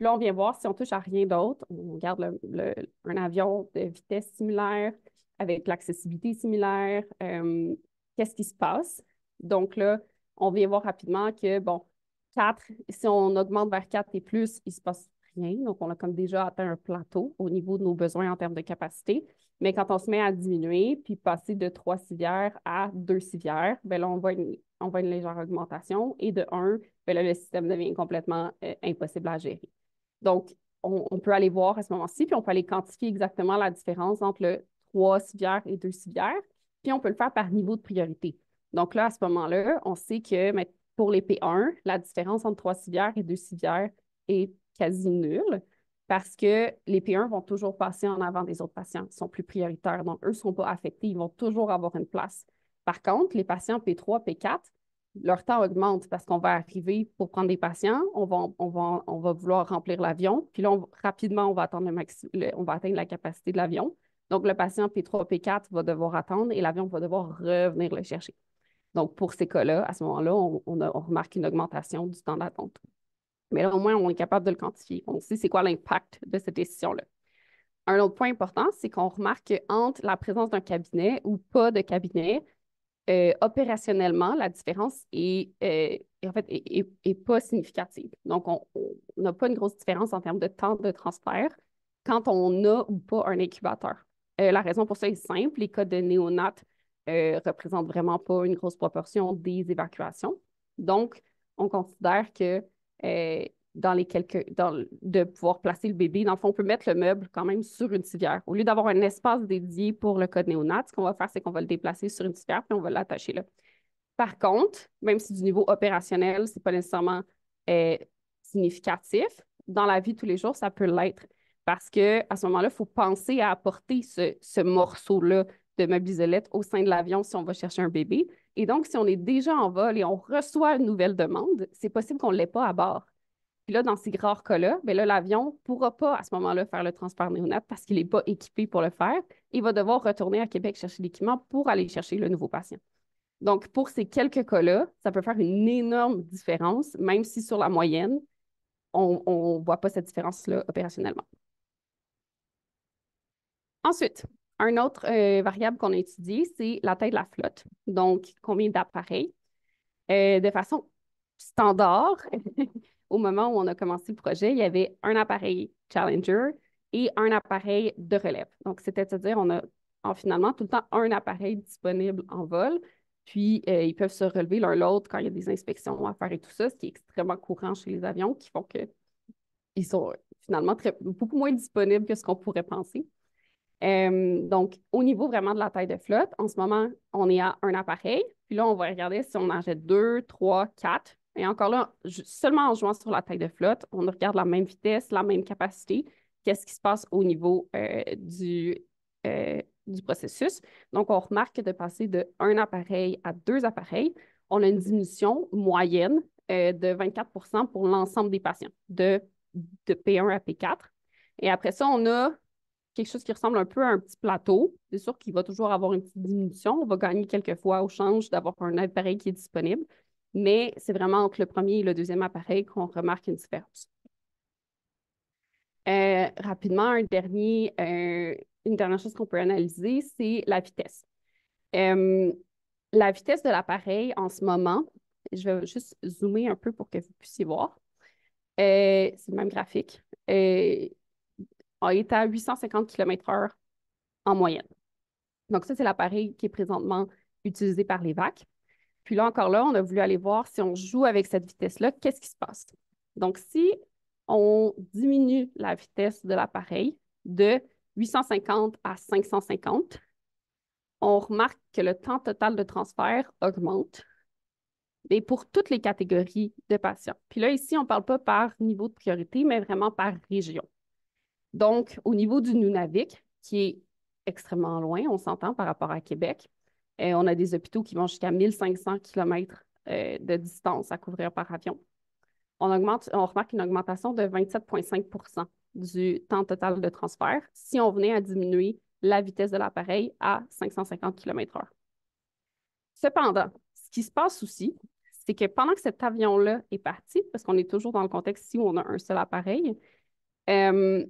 Là, on vient voir si on touche à rien d'autre. On regarde un avion de vitesse similaire, avec l'accessibilité similaire. Qu'est-ce qui se passe? Donc là, on vient voir rapidement que, bon, quatre, si on augmente vers quatre et plus, il se passe donc, on a comme déjà atteint un plateau au niveau de nos besoins en termes de capacité. Mais quand on se met à diminuer, puis passer de trois civières à deux civières, ben là, on voit une, on voit une légère augmentation. Et de un, ben là, le système devient complètement euh, impossible à gérer. Donc, on, peut aller voir à ce moment-ci, puis on peut aller quantifier exactement la différence entre le trois civières et deux civières. Puis on peut le faire par niveau de priorité. Donc là, à ce moment-là, on sait que pour les P1, la différence entre trois civières et deux civières est quasi nul parce que les P1 vont toujours passer en avant des autres patients, ils sont plus prioritaires, donc eux ne seront pas affectés, ils vont toujours avoir une place. Par contre, les patients P3, P4, leur temps augmente parce qu'on va arriver pour prendre des patients, on va, on va, vouloir remplir l'avion, puis là, rapidement, on va, atteindre on va atteindre la capacité de l'avion. Donc, le patient P3, P4 va devoir attendre et l'avion va devoir revenir le chercher. Donc, pour ces cas-là, à ce moment-là, on remarque une augmentation du temps d'attente. Mais au moins, on est capable de le quantifier. On sait c'est quoi l'impact de cette décision-là. Un autre point important, c'est qu'on remarque qu'entre la présence d'un cabinet ou pas de cabinet, euh, opérationnellement, la différence est, euh, en fait, est, pas significative. Donc, on n'a pas une grosse différence en termes de temps de transfert quand on a ou pas un incubateur. Euh, la raison pour ça est simple. Les cas de néonates ne représentent vraiment pas une grosse proportion des évacuations. Donc, on considère que euh, dans les quelques, de pouvoir placer le bébé. Dans le fond, on peut mettre le meuble quand même sur une civière. Au lieu d'avoir un espace dédié pour le code néonat, ce qu'on va faire, c'est qu'on va le déplacer sur une civière puis on va l'attacher là. Par contre, même si du niveau opérationnel, ce n'est pas nécessairement euh, significatif, dans la vie de tous les jours, ça peut l'être. Parce qu'à ce moment-là, il faut penser à apporter ce morceau-là de ma isolettes au sein de l'avion si on va chercher un bébé. Et donc, si on est déjà en vol et on reçoit une nouvelle demande, c'est possible qu'on ne l'ait pas à bord. Puis là, dans ces rares cas-là, ben là, l'avion ne pourra pas à ce moment-là faire le transport néonat parce qu'il n'est pas équipé pour le faire. Il va devoir retourner à Québec chercher l'équipement pour aller chercher le nouveau patient. Donc, pour ces quelques cas-là, ça peut faire une énorme différence, même si sur la moyenne, on ne voit pas cette différence-là opérationnellement. Ensuite, un autre euh, variable qu'on a étudiée, c'est la taille de la flotte, donc combien d'appareils. Euh, de façon standard, *laughs* au moment où on a commencé le projet, il y avait un appareil Challenger et un appareil de relève. Donc, c'est-à-dire, on a finalement tout le temps un appareil disponible en vol, puis euh, ils peuvent se relever l'un l'autre quand il y a des inspections à faire et tout ça, ce qui est extrêmement courant chez les avions, qui font qu'ils sont finalement beaucoup moins disponibles que ce qu'on pourrait penser. Euh, donc, au niveau vraiment de la taille de flotte, en ce moment, on est à un appareil. Puis là, on va regarder si on en jette deux, trois, quatre. Et encore là, seulement en jouant sur la taille de flotte, on regarde la même vitesse, la même capacité. Qu'est-ce qui se passe au niveau euh, du, euh, du processus? Donc, on remarque que de passer de un appareil à deux appareils, on a une diminution moyenne de 24 pour l'ensemble des patients, de P1 à P4. Et après ça, on a quelque chose qui ressemble un peu à un petit plateau. C'est sûr qu'il va toujours avoir une petite diminution. On va gagner quelques fois au change d'avoir un appareil qui est disponible, mais c'est vraiment entre le premier et le deuxième appareil qu'on remarque une différence. Euh, rapidement, euh, une dernière chose qu'on peut analyser, c'est la vitesse. Euh, la vitesse de l'appareil en ce moment, je vais juste zoomer un peu pour que vous puissiez voir. c'est le même graphique est à 850 km/h en moyenne. Donc, ça, c'est l'appareil qui est présentement utilisé par les VAC. Puis là, encore là, on a voulu aller voir si on joue avec cette vitesse-là, qu'est-ce qui se passe? Donc, si on diminue la vitesse de l'appareil de 850 à 550, on remarque que le temps total de transfert augmente, mais pour toutes les catégories de patients. Puis là, ici, on ne parle pas par niveau de priorité, mais vraiment par région. Donc, au niveau du Nunavik, qui est extrêmement loin, on s'entend par rapport à Québec, et euh, on a des hôpitaux qui vont jusqu'à 1500 km euh, de distance à couvrir par avion. On, augmente, on remarque une augmentation de 27,5 du temps total de transfert si on venait à diminuer la vitesse de l'appareil à 550 km/h. Cependant, ce qui se passe aussi, c'est que pendant que cet avion-là est parti, parce qu'on est toujours dans le contexte si on a un seul appareil, euh,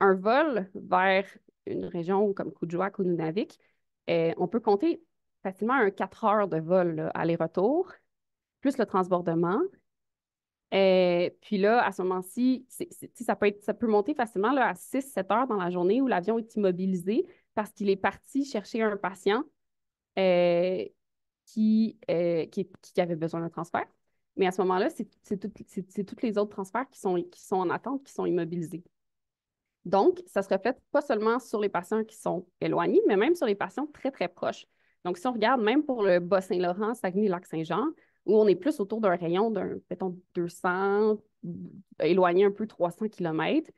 un vol vers une région comme Kuujjuaq ou Nunavik, euh, on peut compter facilement un 4 heures de vol aller-retour, plus le transbordement. Et euh, puis là, à ce moment-ci, ça, peut ça peut monter facilement à 6-7 heures dans la journée où l'avion est immobilisé parce qu'il est parti chercher un patient euh, qui, avait besoin d'un transfert. Mais à ce moment-là, c'est tous les autres transferts qui sont en attente, qui sont immobilisés. Donc, ça se reflète pas seulement sur les patients qui sont éloignés, mais même sur les patients très, très proches. Donc, si on regarde même pour le Bas-Saint-Laurent, Saguenay-Lac-Saint-Jean, où on est plus autour d'un rayon d'un, mettons, 200, éloigné un peu 300 km,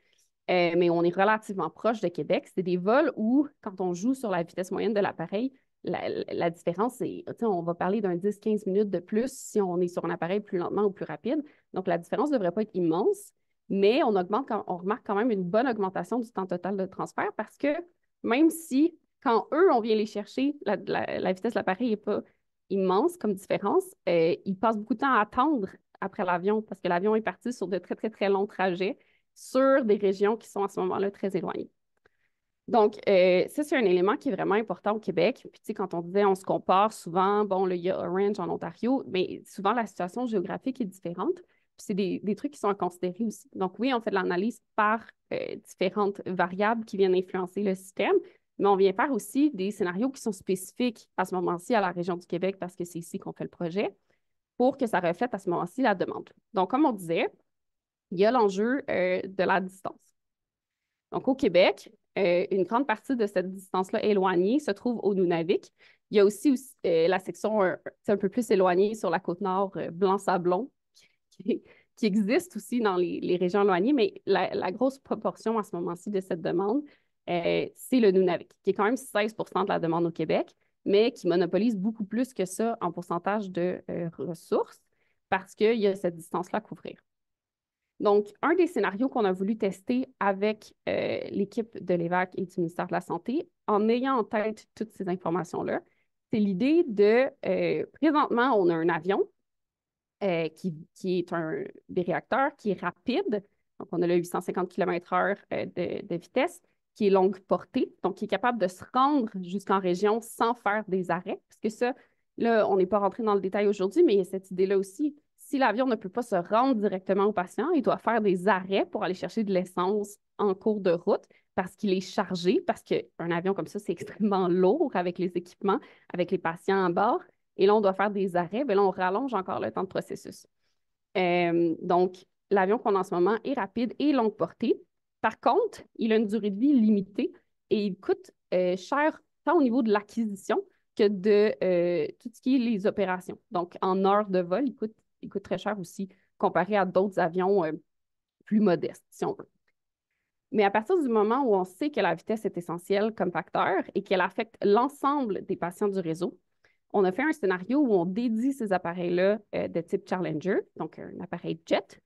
euh, mais on est relativement proche de Québec. C'est des vols où, quand on joue sur la vitesse moyenne de l'appareil, la, différence, c'est, on va parler d'un 10-15 minutes de plus si on est sur un appareil plus lentement ou plus rapide. Donc, la différence ne devrait pas être immense, mais on remarque quand même une bonne augmentation du temps total de transfert parce que même si quand eux, on vient les chercher, la, vitesse de l'appareil n'est pas immense comme différence, euh, ils passent beaucoup de temps à attendre après l'avion parce que l'avion est parti sur de très, très, très longs trajets sur des régions qui sont à ce moment-là très éloignées. Donc, euh, ça, c'est un élément qui est vraiment important au Québec. Puis, tu sais, quand on disait, on se compare souvent, bon, là, il y a Orange en Ontario, mais souvent, la situation géographique est différente c'est des, trucs qui sont à considérer aussi. Donc oui, on fait de l'analyse par euh, différentes variables qui viennent influencer le système, mais on vient faire aussi des scénarios qui sont spécifiques à ce moment-ci à la région du Québec parce que c'est ici qu'on fait le projet pour que ça reflète à ce moment-ci la demande. Donc, comme on disait, il y a l'enjeu euh, de la distance. Donc, au Québec, euh, une grande partie de cette distance-là éloignée se trouve au Nunavik. Il y a aussi, la section c'est un peu plus éloignée sur la côte nord, Blanc-Sablon, qui, existe aussi dans les, régions éloignées, mais la, grosse proportion à ce moment-ci de cette demande, euh, c'est le Nunavik, qui est quand même 16 de la demande au Québec, mais qui monopolise beaucoup plus que ça en pourcentage de euh, ressources parce qu'il y a cette distance-là à couvrir. Donc, un des scénarios qu'on a voulu tester avec euh, l'équipe de l'EVAC et du ministère de la Santé, en ayant en tête toutes ces informations-là, c'est l'idée de, présentement, on a un avion euh, qui, est un réacteurs qui est rapide. Donc, on a le 850 km/h euh, de, vitesse, qui est longue portée, donc qui est capable de se rendre jusqu'en région sans faire des arrêts. Parce que ça, là, on n'est pas rentré dans le détail aujourd'hui, mais il y a cette idée-là aussi. Si l'avion ne peut pas se rendre directement au patient, il doit faire des arrêts pour aller chercher de l'essence en cours de route parce qu'il est chargé, parce qu'un avion comme ça, c'est *laughs* extrêmement lourd avec les équipements, avec les patients à bord et là, on doit faire des arrêts, mais là, on rallonge encore le temps de processus. Euh, donc, l'avion qu'on a en ce moment est rapide et longue portée. Par contre, il a une durée de vie limitée et il coûte euh, cher tant au niveau de l'acquisition que de euh, tout ce qui est les opérations. Donc, en heure de vol, coûte, il coûte très cher aussi comparé à d'autres avions plus modestes, si on veut. Mais à partir du moment où on sait que la vitesse est essentielle comme facteur et qu'elle affecte l'ensemble des patients du réseau, on a fait un scénario où on dédie ces appareils-là euh, de type Challenger, donc un appareil jet,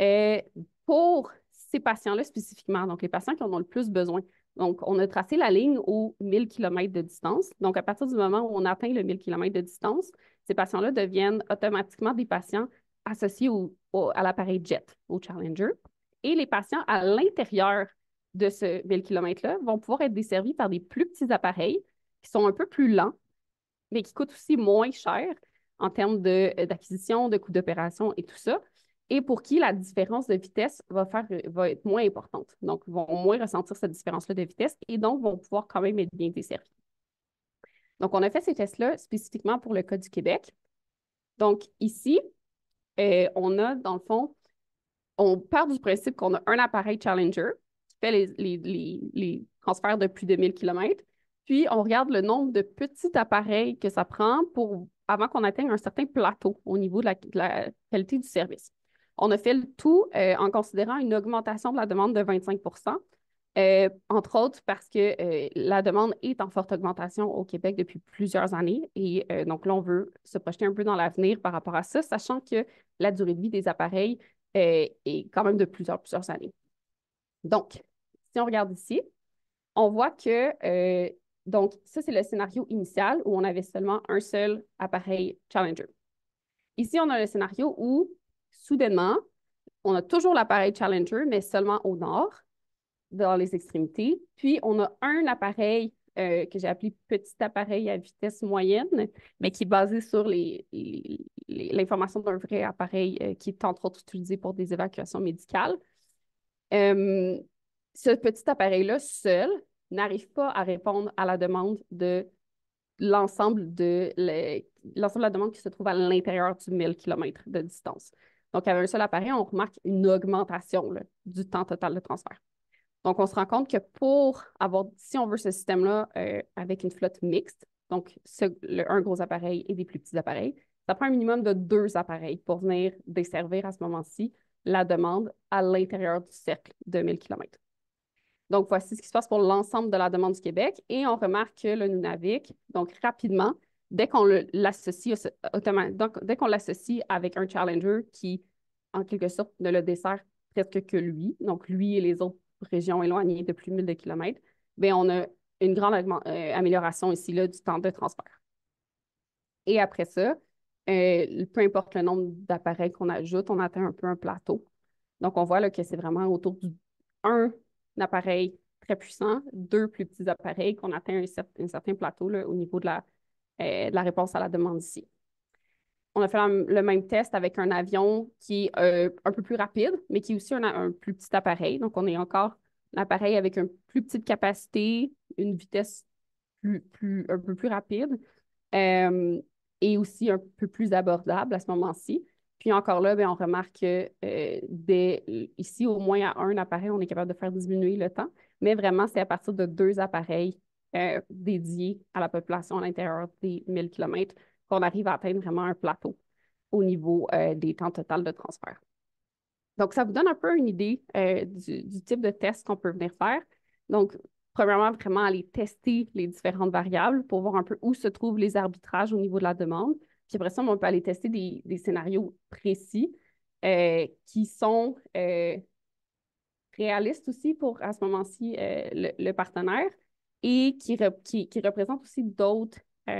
euh, pour ces patients-là spécifiquement, donc les patients qui en ont le plus besoin. Donc, on a tracé la ligne aux 1000 km de distance. Donc, à partir du moment où on atteint le 1000 km de distance, ces patients-là deviennent automatiquement des patients associés à l'appareil JET, au Challenger. Et les patients à l'intérieur de ce 1000 km-là vont pouvoir être desservis par des plus petits appareils qui sont un peu plus lents, mais qui coûte aussi moins cher en termes euh, d'acquisition, de, coûts d'opération et tout ça, et pour qui la différence de vitesse va, faire, va être moins importante. Donc, ils vont moins ressentir cette différence-là de vitesse et donc vont pouvoir quand même être bien desservis. Donc, on a fait ces tests-là spécifiquement pour le cas du Québec. Donc, ici, euh, on a, dans le fond, on part du principe qu'on a un appareil Challenger qui fait les, les transferts de plus de 1000 km puis, on regarde le nombre de petits appareils que ça prend pour, avant qu'on atteigne un certain plateau au niveau de la, qualité du service. On a fait le tout euh, en considérant une augmentation de la demande de 25 euh, entre autres parce que euh, la demande est en forte augmentation au Québec depuis plusieurs années. Et donc là, on veut se projeter un peu dans l'avenir par rapport à ça, sachant que la durée de vie des appareils est quand même de plusieurs, plusieurs années. Donc, si on regarde ici, on voit que donc, ça, c'est le scénario initial où on avait seulement un seul appareil Challenger. Ici, on a le scénario où, soudainement, on a toujours l'appareil Challenger, mais seulement au nord, dans les extrémités. Puis, on a un appareil euh, que j'ai appelé petit appareil à vitesse moyenne, mais qui est basé sur l'information d'un vrai appareil euh, qui est entre autres utilisé pour des évacuations médicales. Euh, ce petit appareil-là, seul, n'arrive pas à répondre à la demande de l'ensemble de l'ensemble de la demande qui se trouve à l'intérieur du 1000 km de distance. Donc, avec un seul appareil, on remarque une augmentation du temps total de transfert. Donc, on se rend compte que pour avoir, si on veut ce système-là euh, avec une flotte mixte, donc un gros appareil et des plus petits appareils, ça prend un minimum de deux appareils pour venir desservir à ce moment-ci la demande à l'intérieur du cercle de 1000 km. Donc, voici ce qui se passe pour l'ensemble de la demande du Québec. Et on remarque que le Nunavik, donc rapidement, dès qu'on l'associe avec un challenger qui, en quelque sorte, ne le dessert presque que lui, donc lui et les autres régions éloignées de plus de 1000 km, bien, on a une grande euh, amélioration ici là, du temps de transfert. Et après ça, euh, peu importe le nombre d'appareils qu'on ajoute, on atteint un peu un plateau. Donc, on voit là, que c'est vraiment autour du 1 appareil très puissant, deux plus petits appareils qu'on atteint un, certain, plateau au niveau euh, de la, réponse à la demande ici. On a fait le même test avec un avion qui est euh, un peu plus rapide, mais qui est aussi un, plus petit appareil. Donc, on est encore un appareil avec une plus petite capacité, une vitesse un peu plus rapide euh, et aussi un peu plus abordable à ce moment-ci. Puis encore là, ben, on remarque que euh, ici, au moins à un appareil, on est capable de faire diminuer le temps. Mais vraiment, c'est à partir de deux appareils euh, dédiés à la population à l'intérieur des 1000 km qu'on arrive à atteindre vraiment un plateau au niveau euh, des temps total de transfert. Donc, ça vous donne un peu une idée du type de test qu'on peut venir faire. Donc, premièrement, vraiment aller tester les différentes variables pour voir un peu où se trouvent les arbitrages au niveau de la demande. Puis après ça, on peut aller tester des, scénarios précis euh, qui sont euh, réalistes aussi pour, à ce moment-ci, euh, le, partenaire et qui, qui, qui représentent aussi d'autres... qui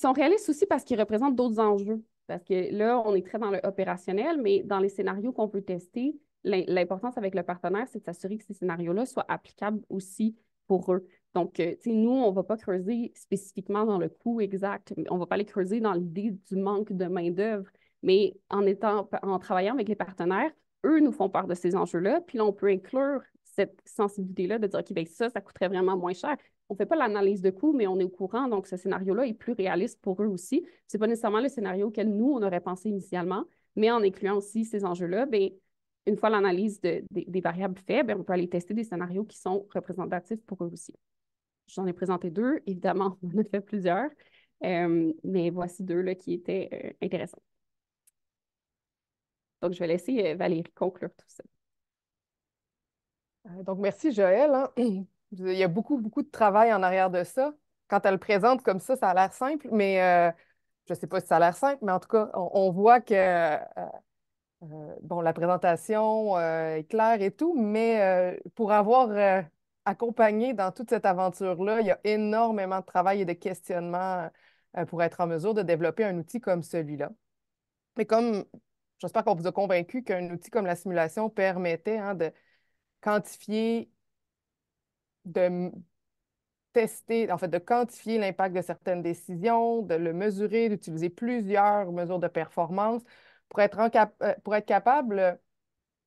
sont réalistes aussi parce qu'ils représentent d'autres enjeux. Parce que là, on est très dans le opérationnel, mais dans les scénarios qu'on peut tester, l'importance avec le partenaire, c'est de s'assurer que ces scénarios-là soient applicables aussi pour eux. Donc, euh, tu sais, nous, on ne va pas creuser spécifiquement dans le coût exact, on ne va pas aller creuser dans l'idée du manque de main-d'œuvre, mais en, étant, en travaillant avec les partenaires, eux nous font part de ces enjeux-là, puis là, on peut inclure cette sensibilité-là de dire, OK, ben, ça, ça coûterait vraiment moins cher. On ne fait pas l'analyse de coût, mais on est au courant, donc ce scénario-là est plus réaliste pour eux aussi. Ce n'est pas nécessairement le scénario auquel nous, on aurait pensé initialement, mais en incluant aussi ces enjeux-là, bien, une fois l'analyse des variables faibles, on peut aller tester des scénarios qui sont représentatifs pour eux aussi j'en ai présenté deux. Évidemment, *laughs* on en a fait plusieurs. Euh, mais voici deux là, qui étaient euh, intéressants. Donc, je vais laisser euh, Valérie conclure tout ça. Donc, merci Joël. Hein. *clears throat* Il y a beaucoup, beaucoup de travail en arrière de ça. Quand elle le présente comme ça, ça a l'air simple, mais je ne sais pas si ça a l'air simple, mais en tout cas, on, voit que bon, la présentation est claire et tout, mais pour avoir accompagné dans toute cette aventure-là. Il y a énormément de travail et de questionnements euh, pour être en mesure de développer un outil comme celui-là. Mais comme j'espère qu'on vous a convaincu qu'un outil comme la simulation permettait hein, de quantifier, de tester, en fait, de quantifier l'impact de certaines décisions, de le mesurer, d'utiliser plusieurs mesures de performance pour être, euh, pour être capable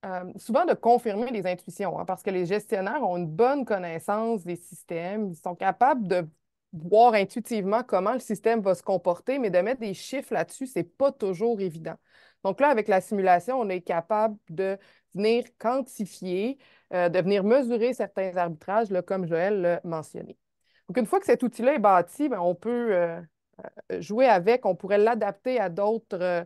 euh, souvent de confirmer les intuitions, hein, parce que les gestionnaires ont une bonne connaissance des systèmes, ils sont capables de voir intuitivement comment le système va se comporter, mais de mettre des chiffres là-dessus, c'est pas toujours évident. Donc là, avec la simulation, on est capable de venir quantifier, euh, de venir mesurer certains arbitrages, comme Joël l'a mentionné. Donc, une fois que cet outil-là est bâti, ben, on peut euh, jouer avec, on pourrait l'adapter à d'autres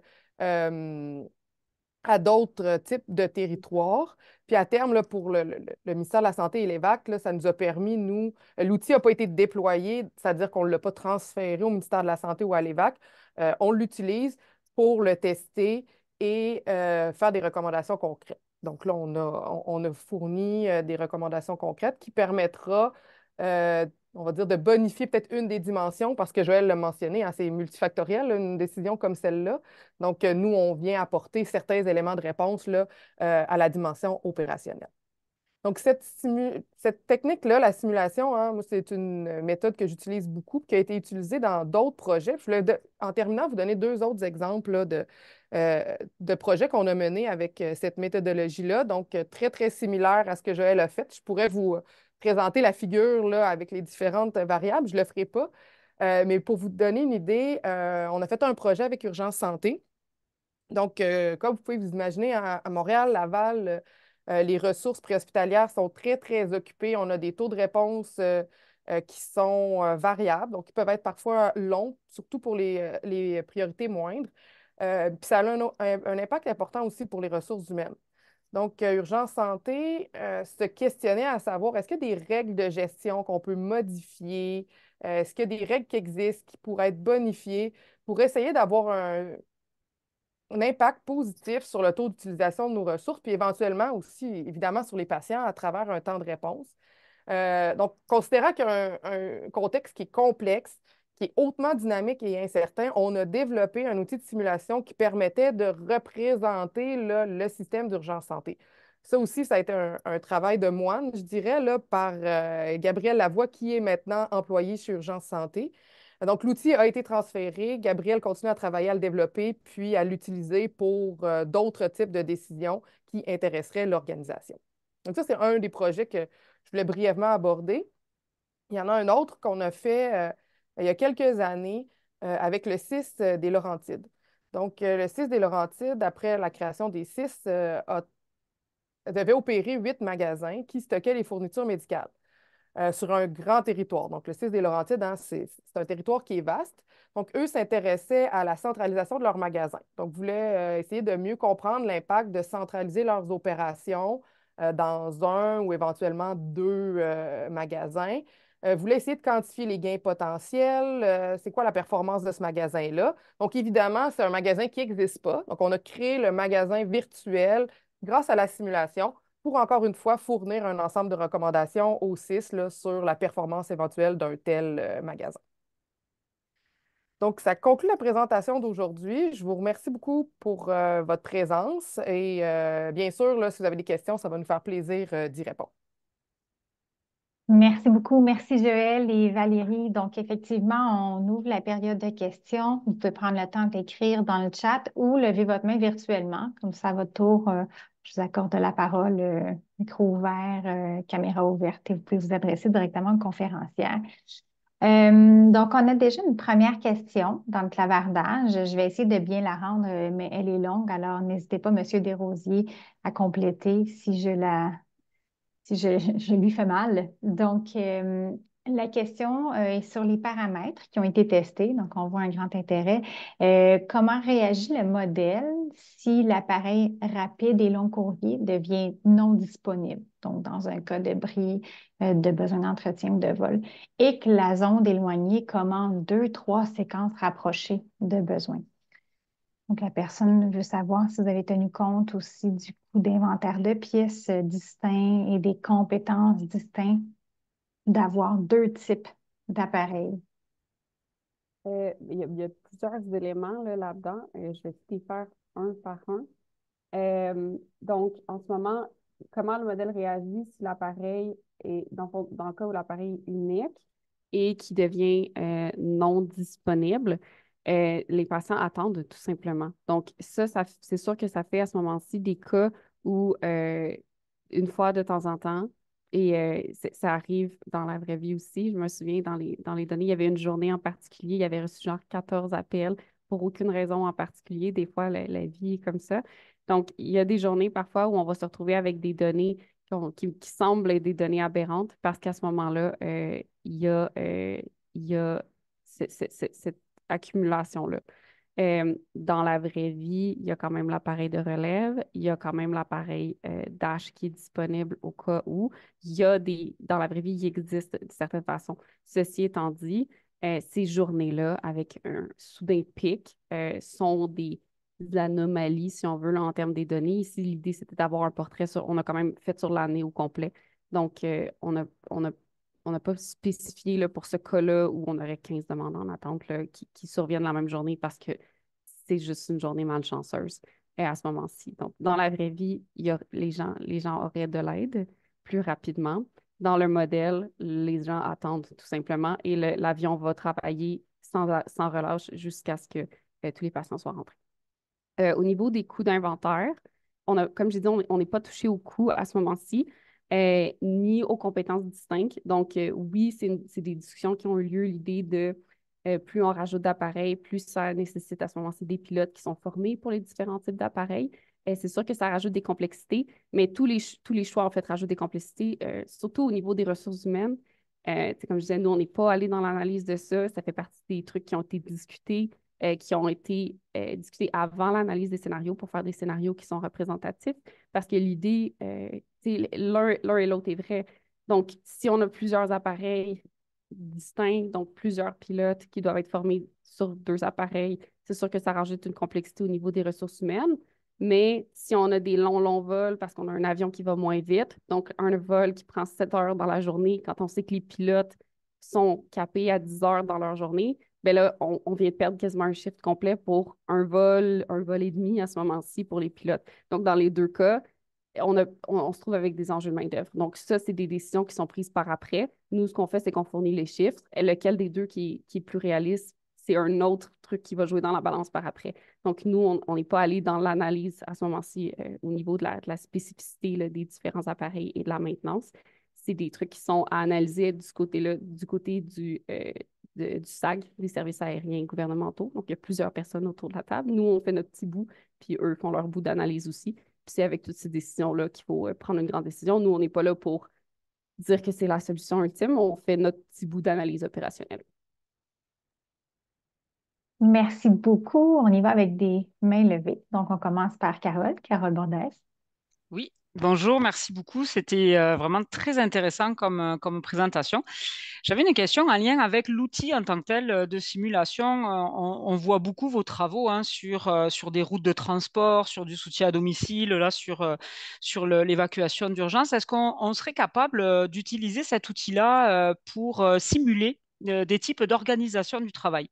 à d'autres euh, types de territoires. Puis à terme, pour le, ministère de la Santé et l'EVAC, ça nous a permis, nous, euh, l'outil n'a pas été déployé, c'est-à-dire qu'on ne l'a pas transféré au ministère de la Santé ou à l'EVAC. Euh, on l'utilise pour le tester et faire des recommandations concrètes. Donc là, on a, on, fourni des recommandations concrètes qui permettra on va dire, de bonifier peut-être une des dimensions, parce que Joël l'a mentionné, hein, c'est multifactoriel, une décision comme celle-là. Donc, euh, nous, on vient apporter certains éléments de réponse là, euh, à la dimension opérationnelle. Donc, cette, cette technique-là, la simulation, hein, c'est une méthode que j'utilise beaucoup, qui a été utilisée dans d'autres projets. Je voulais, en terminant, vous donner deux autres exemples de, euh, de projets qu'on a menés avec cette méthodologie-là. Donc, très, très similaire à ce que Joël a fait. Je pourrais vous présenter la figure là, avec les différentes variables, je ne le ferai pas. Euh, mais pour vous donner une idée, euh, on a fait un projet avec Urgence Santé. Donc, euh, comme vous pouvez vous imaginer, à, Montréal, Laval, les ressources préhospitalières sont très, très occupées. On a des taux de réponse qui sont variables, donc qui peuvent être parfois longs, surtout pour les, les priorités moindres. Puis ça a un, un impact important aussi pour les ressources humaines. Donc, euh, Urgence Santé euh, se questionnait à savoir est-ce que y a des règles de gestion qu'on peut modifier euh, Est-ce qu'il y a des règles qui existent qui pourraient être bonifiées pour essayer d'avoir un, impact positif sur le taux d'utilisation de nos ressources, puis éventuellement aussi, évidemment, sur les patients à travers un temps de réponse donc, considérant qu'il y a un contexte qui est complexe, qui est hautement dynamique et incertain, on a développé un outil de simulation qui permettait de représenter le système d'urgence santé. Ça aussi, ça a été un, travail de moine, je dirais, par euh, Gabriel Lavoie, qui est maintenant employé chez Urgence Santé. Donc, l'outil a été transféré. Gabriel continue à travailler à le développer, puis à l'utiliser pour euh, d'autres types de décisions qui intéresseraient l'organisation. Donc, ça, c'est un des projets que je voulais brièvement aborder. Il y en a un autre qu'on a fait. Euh, ben, il y a quelques années euh, avec le 6 euh, des Laurentides. Donc, euh, le 6 des Laurentides, après la création des 6 avait devait opérer huit magasins qui stockaient les fournitures médicales. sur un grand territoire. Donc, le 6 des Laurentides, hein, c'est un territoire qui est vaste. Donc, eux s'intéressaient à la centralisation de leurs magasins. Donc, voulaient essayer de mieux comprendre l'impact de centraliser leurs opérations dans un ou éventuellement deux magasins euh, vous essayer de quantifier les gains potentiels. Euh, c'est quoi la performance de ce magasin-là? Donc, évidemment, c'est un magasin qui n'existe pas. Donc, on a créé le magasin virtuel grâce à la simulation pour, encore une fois, fournir un ensemble de recommandations au CIS sur la performance éventuelle d'un tel euh, magasin. Donc, ça conclut la présentation d'aujourd'hui. Je vous remercie beaucoup pour votre présence et bien sûr, si vous avez des questions, ça va nous faire plaisir d'y répondre. Merci beaucoup. Merci Joël et Valérie. Donc, effectivement, on ouvre la période de questions. Vous pouvez prendre le temps d'écrire dans le chat ou lever votre main virtuellement. Comme ça, à votre tour, euh, je vous accorde la parole, euh, micro ouvert, euh, caméra ouverte, et vous pouvez vous adresser directement au conférencière. donc, on a déjà une première question dans le clavardage. Je vais essayer de bien la rendre, mais elle est longue, alors n'hésitez pas, Monsieur Desrosiers, à compléter si je la si *laughs* je, lui fais mal. Donc, euh, la question euh, est sur les paramètres qui ont été testés, donc on voit un grand intérêt. Euh, comment réagit le modèle si l'appareil rapide et long courrier devient non disponible, donc dans un cas de bris, de besoin d'entretien ou de vol, et que la zone éloignée commande deux, trois séquences rapprochées de besoin? Donc, la personne veut savoir si vous avez tenu compte aussi du coût d'inventaire de pièces euh, distincts et des compétences distinctes d'avoir deux types d'appareils. Euh, il, y, a plusieurs éléments là-dedans. Euh, je vais citer faire un par un. donc, en ce moment, comment le modèle réagit si l'appareil est, dans, le cas où l'appareil est unique et qui devient non disponible? Euh, les patients attendent tout simplement. Donc, ça, c'est sûr que ça fait à ce moment-ci des cas où euh, une fois de temps en temps, et euh, ça arrive dans la vraie vie aussi. Je me souviens, dans les, dans les données, il y avait une journée en particulier, il y avait reçu genre 14 appels pour aucune raison en particulier. Des fois, la, vie est comme ça. Donc, il y a des journées parfois où on va se retrouver avec des données qui, qui, semblent des données aberrantes parce qu'à ce moment-là, il y a, il y a cette accumulation-là. Euh, dans la vraie vie, il y a quand même l'appareil de relève, il y a quand même l'appareil euh, DASH qui est disponible au cas où. Il y a des, dans la vraie vie, il existe de certaine façon. Ceci étant dit, euh, ces journées-là, avec un soudain pic, euh, sont des, anomalies, si on veut, là, en termes des données. Ici, l'idée, c'était d'avoir un portrait sur, on a quand même fait sur l'année au complet. Donc, on a on n'a pas spécifié là, pour ce cas-là où on aurait 15 demandes en attente qui, surviennent la même journée parce que c'est juste une journée malchanceuse et euh, à ce moment-ci. Donc, dans la vraie vie, les, gens, auraient de l'aide plus rapidement. Dans le modèle, les gens attendent tout simplement et l'avion va travailler sans, relâche jusqu'à ce que euh, tous les patients soient rentrés. Euh, au niveau des coûts d'inventaire, comme je dit, on n'est pas touché aux coûts à ce moment-ci ni aux compétences distinctes. Donc, euh, oui, c'est des discussions qui ont eu lieu, l'idée de euh, plus on rajoute d'appareils, plus ça nécessite à ce moment-ci des pilotes qui sont formés pour les différents types d'appareils. Euh, c'est sûr que ça rajoute des complexités, mais tous les, tous les choix, en fait, rajoutent des complexités, surtout au niveau des ressources humaines. comme je disais, nous, on n'est pas allé dans l'analyse de ça. Ça fait partie des trucs qui ont été discutés, qui ont été discutés avant l'analyse des scénarios pour faire des scénarios qui sont représentatifs. Parce que l'idée L'un et l'autre est vrai. Donc, si on a plusieurs appareils distincts, donc plusieurs pilotes qui doivent être formés sur deux appareils, c'est sûr que ça rajoute une complexité au niveau des ressources humaines. Mais si on a des longs, longs vols parce qu'on a un avion qui va moins vite, donc un vol qui prend 7 heures dans la journée, quand on sait que les pilotes sont capés à 10 heures dans leur journée, bien là, on, on, vient de perdre quasiment un shift complet pour un vol, un vol et demi à ce moment-ci pour les pilotes. Donc, dans les deux cas, on, se trouve avec des enjeux de main-d'œuvre. Donc, ça, c'est des décisions qui sont prises par après. Nous, ce qu'on fait, c'est qu'on fournit les chiffres. Et lequel des deux qui, est plus réaliste, c'est un autre truc qui va jouer dans la balance par après. Donc, nous, on n'est pas allé dans l'analyse à ce moment-ci euh, au niveau de la, spécificité des différents appareils et de la maintenance. C'est des trucs qui sont à analyser du côté du côté du, euh, SAG, des services aériens gouvernementaux. Donc, il y a plusieurs personnes autour de la table. Nous, on fait notre petit bout, puis eux font leur bout d'analyse aussi c'est avec toutes ces décisions-là qu'il faut euh, prendre une grande décision. Nous, on n'est pas là pour dire que c'est la solution ultime. On fait notre petit bout d'analyse opérationnelle. Merci beaucoup. On y va avec des mains levées. Donc, on commence par Carole, Carole Bondès. Oui, Bonjour, merci beaucoup. C'était euh, vraiment très intéressant euh, comme, présentation. J'avais une question en lien avec l'outil en tant que tel euh, de simulation. On, voit beaucoup vos travaux hein, sur, des routes de transport, sur du soutien à domicile, là, sur l'évacuation d'urgence. Est-ce qu'on serait capable d'utiliser cet outil-là pour simuler euh, des types d'organisation du travail.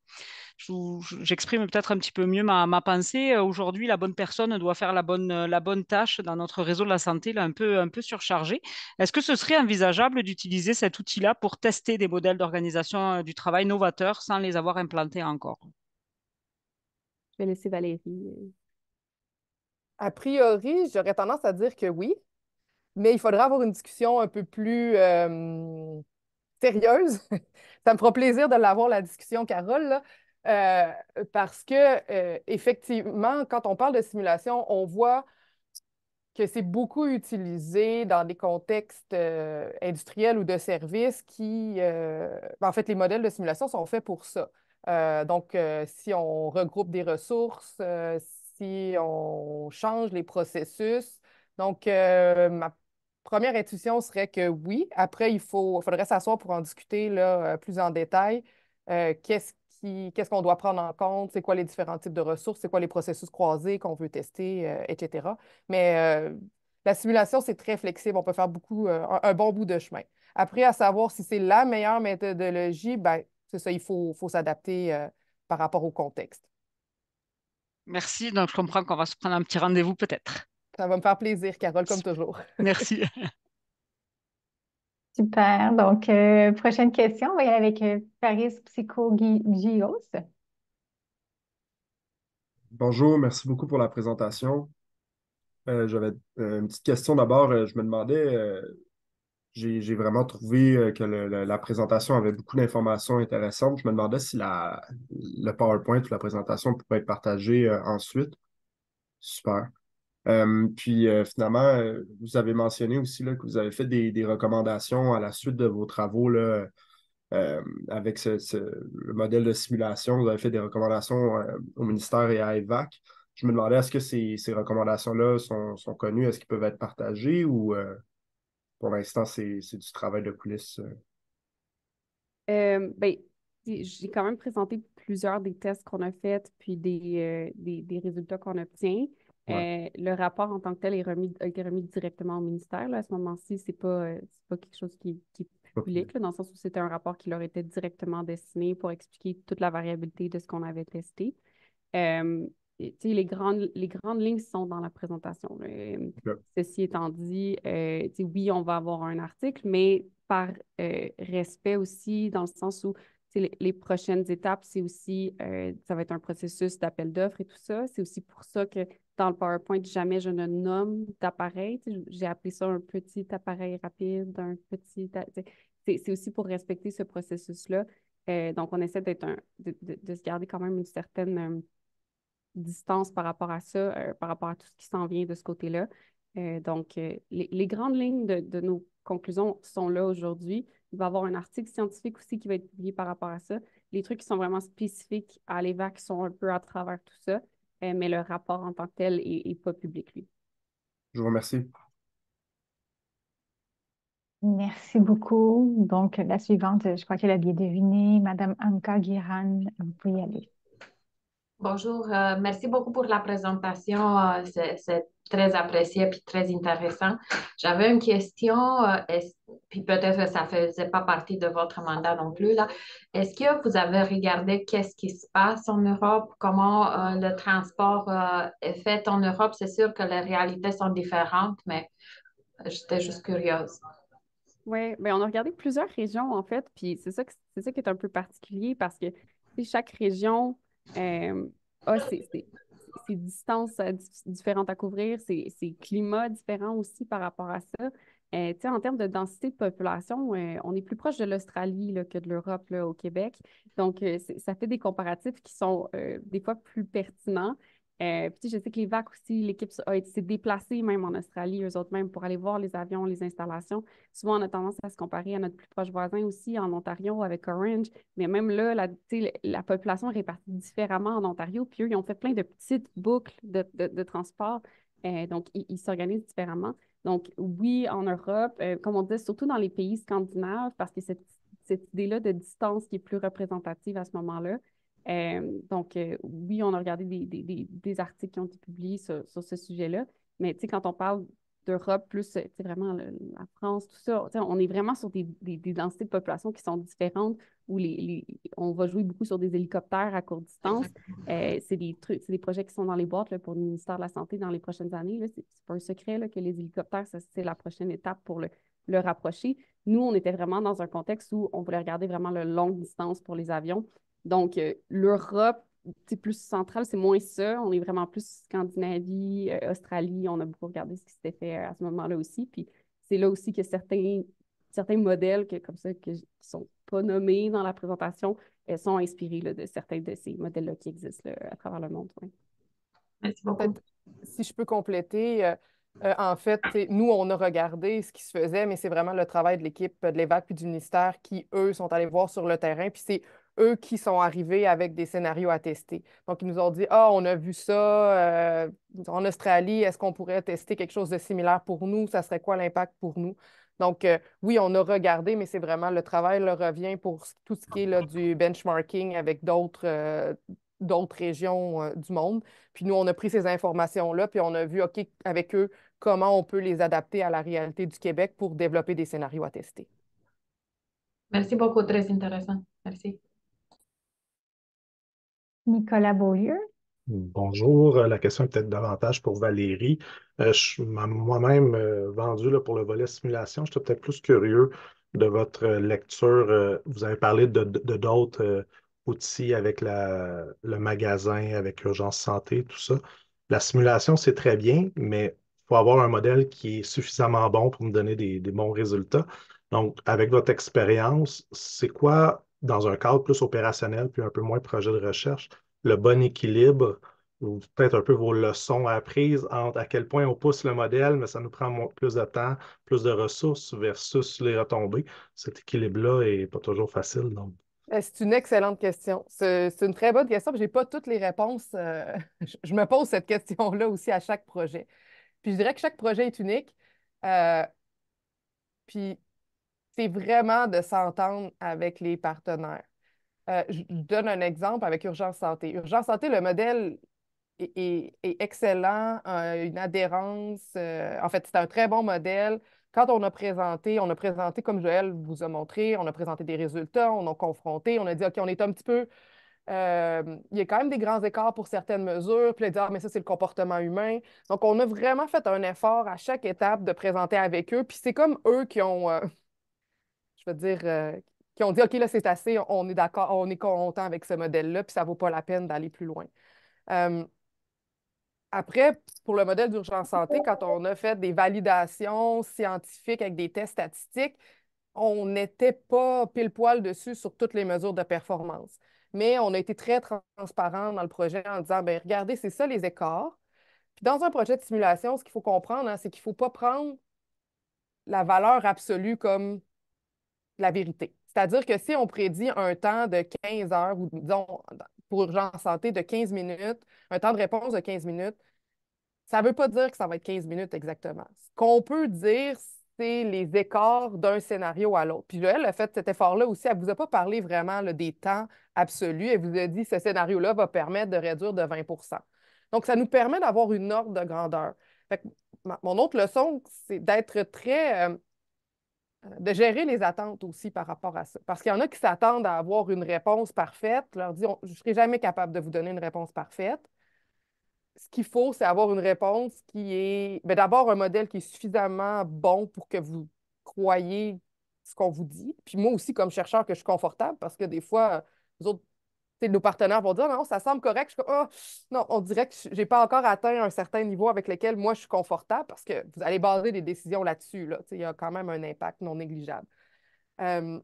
J'exprime peut-être un petit peu mieux ma, pensée. Euh, aujourd'hui, la bonne personne doit faire la bonne, euh, la bonne tâche dans notre réseau de la santé, un peu, un peu surchargé. Est-ce que ce serait envisageable d'utiliser cet outil-là pour tester des modèles d'organisation du travail novateurs sans les avoir implantés encore? Je vais laisser Valérie. A priori, j'aurais tendance à dire que oui, mais il faudra avoir une discussion un peu plus sérieuse. *laughs* ça me fera plaisir de l'avoir, la discussion, Carole, euh, parce que, euh, effectivement, quand on parle de simulation, on voit que c'est beaucoup utilisé dans des contextes euh, industriels ou de services qui, ben, en fait, les modèles de simulation sont faits pour ça. donc, si on regroupe des ressources, si on change les processus, donc ma première intuition serait que oui. Après, il faut, faudrait s'asseoir pour en discuter là, euh, plus en détail. Euh, qu'est-ce qui, qu'est-ce qu'on doit prendre en compte? C'est quoi les différents types de ressources? C'est quoi les processus croisés qu'on veut tester, euh, etc. Mais la simulation, c'est très flexible. On peut faire beaucoup, un, bon bout de chemin. Après, à savoir si c'est la meilleure méthodologie, ben, c'est ça, il faut, faut s'adapter par rapport au contexte. Merci. Donc, je comprends qu'on va se prendre un petit rendez-vous peut-être. Ça va me faire plaisir, Carole, comme toujours. *laughs* Merci. *laughs* Super. Donc, euh, prochaine question, on va aller avec euh, Paris Psychogios. Bonjour, merci beaucoup pour la présentation. Euh, j'avais une petite question d'abord. Je me demandais, j'ai vraiment trouvé que la présentation avait beaucoup d'informations intéressantes. Je me demandais si le PowerPoint ou la présentation pouvait être partagée ensuite. Super. Euh, puis euh, finalement, euh, vous avez mentionné aussi là, que vous avez fait des, recommandations à la suite de vos travaux là, avec ce, le modèle de simulation. Vous avez fait des recommandations au ministère et à EVAC. Je me demandais, est-ce que ces, recommandations-là sont, connues? Est-ce qu'ils peuvent être partagées ou pour l'instant, c'est du travail de coulisses? Ben, j'ai quand même présenté plusieurs des tests qu'on a faits, puis des résultats qu'on obtient. Euh, le rapport en tant que tel est remis, directement au ministère. Là. À ce moment-ci, ce n'est pas, euh, pas quelque chose qui, est public, dans le sens où c'était un rapport qui leur était directement destiné pour expliquer toute la variabilité de ce qu'on avait testé. Euh, les grandes, les grandes lignes sont dans la présentation. Ceci étant dit, oui, on va avoir un article, mais par respect aussi, dans le sens où les, prochaines étapes, c'est aussi, ça va être un processus d'appel d'offres et tout ça. C'est aussi pour ça que dans le PowerPoint, jamais je ne nomme d'appareil. J'ai appelé ça un petit appareil rapide, un petit. C'est aussi pour respecter ce processus-là. Euh, donc, on essaie d'être de, se garder quand même une certaine euh, distance par rapport à ça, euh, par rapport à tout ce qui s'en vient de ce côté-là. donc, les, grandes lignes de, nos conclusions sont là aujourd'hui. Il va y avoir un article scientifique aussi qui va être publié par rapport à ça. Les trucs qui sont vraiment spécifiques à l'EVAC sont un peu à travers tout ça. Euh, mais le rapport en tant que tel n'est pas public, lui. Je vous remercie. Merci beaucoup. Donc, la suivante, je crois qu'elle a bien deviné. Madame Anka Giran, vous pouvez y aller. Bonjour, euh, merci beaucoup pour la présentation. Euh, c'est très apprécié et très intéressant. J'avais une question, et euh, puis peut-être que ça ne faisait pas partie de votre mandat non plus. Est-ce que vous avez regardé qu'est-ce qui se passe en Europe, comment le transport est fait en Europe? C'est sûr que les réalités sont différentes, mais j'étais juste curieuse. Oui, mais ben, on a regardé plusieurs régions en fait, puis c'est ça, ça qui est un peu particulier parce que chaque région euh, ah, ces distances euh, différentes à couvrir, c'est climats différents aussi par rapport à ça. Euh, en termes de densité de population, on est plus proche de l'Australie que de l'Europe au Québec. Donc, ça fait des comparatifs qui sont des fois plus pertinents. Euh, puis, je sais que les VAC aussi, l'équipe s'est déplacée même en Australie, eux autres même, pour aller voir les avions, les installations. Souvent, on a tendance à se comparer à notre plus proche voisin aussi, en Ontario, avec Orange. Mais même là, la, la population est répartie différemment en Ontario. Puis, eux, ils ont fait plein de petites boucles de, transport. Euh, donc, ils s'organisent différemment. Donc, oui, en Europe, euh, comme on dit, surtout dans les pays scandinaves, parce que cette, cette idée-là de distance qui est plus représentative à ce moment-là. Euh, donc, euh, oui, on a regardé des, articles qui ont été publiés sur, ce sujet-là, mais quand on parle d'Europe, plus euh, vraiment la France, tout ça, on est vraiment sur des, densités de population qui sont différentes, où les, on va jouer beaucoup sur des hélicoptères à courte distance. c'est des trucs, c'est des projets qui sont dans les boîtes pour le ministère de la Santé dans les prochaines années. C'est pas un secret que les hélicoptères, c'est la prochaine étape pour le, le rapprocher. Nous, on était vraiment dans un contexte où on voulait regarder vraiment la longue distance pour les avions. Donc, euh, l'Europe, c'est plus centrale, c'est moins ça. On est vraiment plus Scandinavie, euh, Australie. On a beaucoup regardé ce qui s'était fait euh, à ce moment-là aussi. Puis c'est là aussi que certains, certains modèles que, comme ça, que, qui sont pas nommés dans la présentation, elles sont inspirés de certains de ces modèles-là qui existent à travers le monde. Si je peux compléter, en fait, nous, on a regardé ce qui se faisait, mais c'est vraiment le travail de l'équipe de l'EVAC puis du ministère qui, eux, sont allés voir sur le terrain. Puis c'est eux qui sont arrivés avec des scénarios à tester. Donc, ils nous ont dit, ah, on a vu ça euh, en Australie, est-ce qu'on pourrait tester quelque chose de similaire pour nous? Ça serait quoi l'impact pour nous? Donc, euh, oui, on a regardé, mais c'est vraiment le travail le revient pour tout ce qui est là, du benchmarking avec d'autres euh, d'autres régions du monde. Puis nous, on a pris ces informations-là, puis on a vu, OK, avec eux, comment on peut les adapter à la réalité du Québec pour développer des scénarios à tester. Merci beaucoup, très intéressant. Merci. Nicolas Beaulieu. Bonjour. Euh, la question est peut-être davantage pour Valérie. Euh, je suis Moi-même, euh, vendu là, pour le volet simulation, j'étais peut-être plus curieux de votre lecture. vous avez parlé de d'autres outils avec le magasin, avec Urgence Santé, tout ça. La simulation, c'est très bien, mais il faut avoir un modèle qui est suffisamment bon pour me donner des bons résultats. Donc, avec votre expérience, c'est quoi dans un cadre plus opérationnel, puis un peu moins projet de recherche, le bon équilibre ou peut-être un peu vos leçons apprises entre à quel point on pousse le modèle, mais ça nous prend plus de temps, plus de ressources versus les retombées. Cet équilibre-là n'est pas toujours facile. Donc. Eh, c'est une excellente question. C'est une très bonne question. Je n'ai pas toutes les réponses. Euh, *laughs* je me pose cette question-là aussi à chaque projet. Puis je dirais que chaque projet est unique. Euh, puis c'est vraiment de s'entendre avec les partenaires. Euh, je donne un exemple avec Urgence Santé. Urgence Santé, le modèle est, est, excellent, une adhérence. Euh, en fait, c'est un très bon modèle. Quand on a présenté, on a présenté, comme Joël vous a montré, on a présenté des résultats, on a confronté, on a dit, OK, on est un petit peu... Euh, il y a quand même des grands écarts pour certaines mesures, puis a dit, ah, mais ça, c'est le comportement humain. Donc, on a vraiment fait un effort à chaque étape de présenter avec eux, puis c'est comme eux qui ont dire, euh, qui ont dit OK, là, c'est assez, on est d'accord, on est content avec ce modèle-là, puis ça ne vaut pas la peine d'aller plus loin. Euh, après, pour le modèle d'urgence santé, quand on a fait des validations scientifiques avec des tests statistiques, on n'était pas pile poil dessus sur toutes les mesures de performance. Mais on a été très transparent dans le projet en disant bien, regardez, c'est ça les écarts. Puis dans un projet de simulation, ce qu'il faut comprendre, hein, c'est qu'il ne faut pas prendre la valeur absolue comme la vérité. C'est-à-dire que si on prédit un temps de 15 heures, ou disons, pour urgence santé, de 15 minutes, un temps de réponse de 15 minutes, ça ne veut pas dire que ça va être 15 minutes exactement. Ce qu'on peut dire, c'est les écarts d'un scénario à l'autre. Puis elle a fait cet effort-là aussi. Elle ne vous a pas parlé vraiment des temps absolus. Elle vous a dit que ce scénario-là va permettre de réduire de 20 Donc, ça nous permet d'avoir une ordre de grandeur. mon autre leçon, c'est d'être très euh, de gérer les attentes aussi par rapport à ça. Parce qu'il y en a qui s'attendent à avoir une réponse parfaite. Je leur dis, je ne serai jamais capable de vous donner une réponse parfaite. Ce qu'il faut, c'est avoir une réponse qui est, ben, d'abord, un modèle qui est suffisamment bon pour que vous croyez ce qu'on vous dit. Puis moi aussi, comme chercheur, que je suis confortable parce que des fois, autres, nos partenaires vont dire non, ça semble correct. Je ah! non, on dirait que je n'ai pas encore atteint un certain niveau avec lequel moi je suis confortable parce que vous allez baser des décisions là-dessus. Là. Il y a quand même un impact non négligeable. Euh,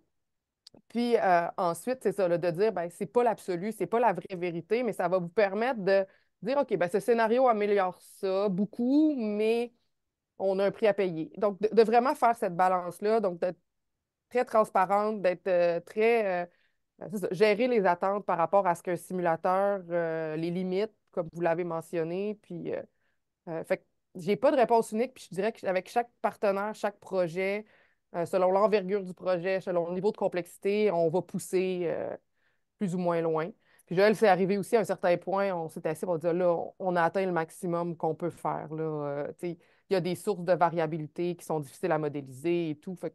puis euh, ensuite, c'est ça, de dire ben, c'est pas l'absolu, c'est pas la vraie vérité, mais ça va vous permettre de dire OK, ben, ce scénario améliore ça beaucoup, mais on a un prix à payer. Donc, de, vraiment faire cette balance-là, donc d'être très transparente, d'être euh, très ben, gérer les attentes par rapport à ce qu'un simulateur, euh, les limites, comme vous l'avez mentionné. Puis, euh, euh, fait j'ai pas de réponse unique. Puis je dirais qu'avec chaque partenaire, chaque projet, selon l'envergure du projet, selon le niveau de complexité, on va pousser plus ou moins loin. Puis Joël, c'est arrivé aussi à un certain point, on s'est assis, pour dire, là, on a atteint le maximum qu'on peut faire. il y a des sources de variabilité qui sont difficiles à modéliser et tout. Fait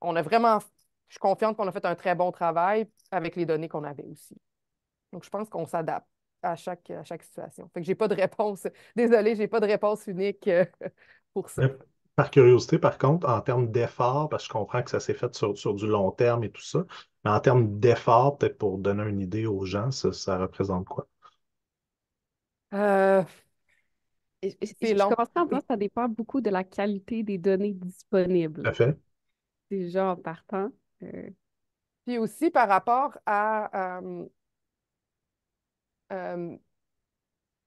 on a vraiment je suis confiante qu'on a fait un très bon travail avec les données qu'on avait aussi. Donc, je pense qu'on s'adapte à chaque, chaque situation. Fait que j'ai pas de réponse. *laughs* Désolée, j'ai pas de réponse unique euh, *laughs* pour ça. Par curiosité, par contre, en termes d'effort, parce que je comprends que ça s'est fait sur, du long terme et tout ça, mais en termes d'effort, peut-être pour donner une idée aux gens, ça, représente quoi? Euh, c'est long. Je que ça dépend beaucoup de la qualité des données disponibles. Tout à fait. Déjà en partant. Euh, puis aussi par rapport à, euh, euh,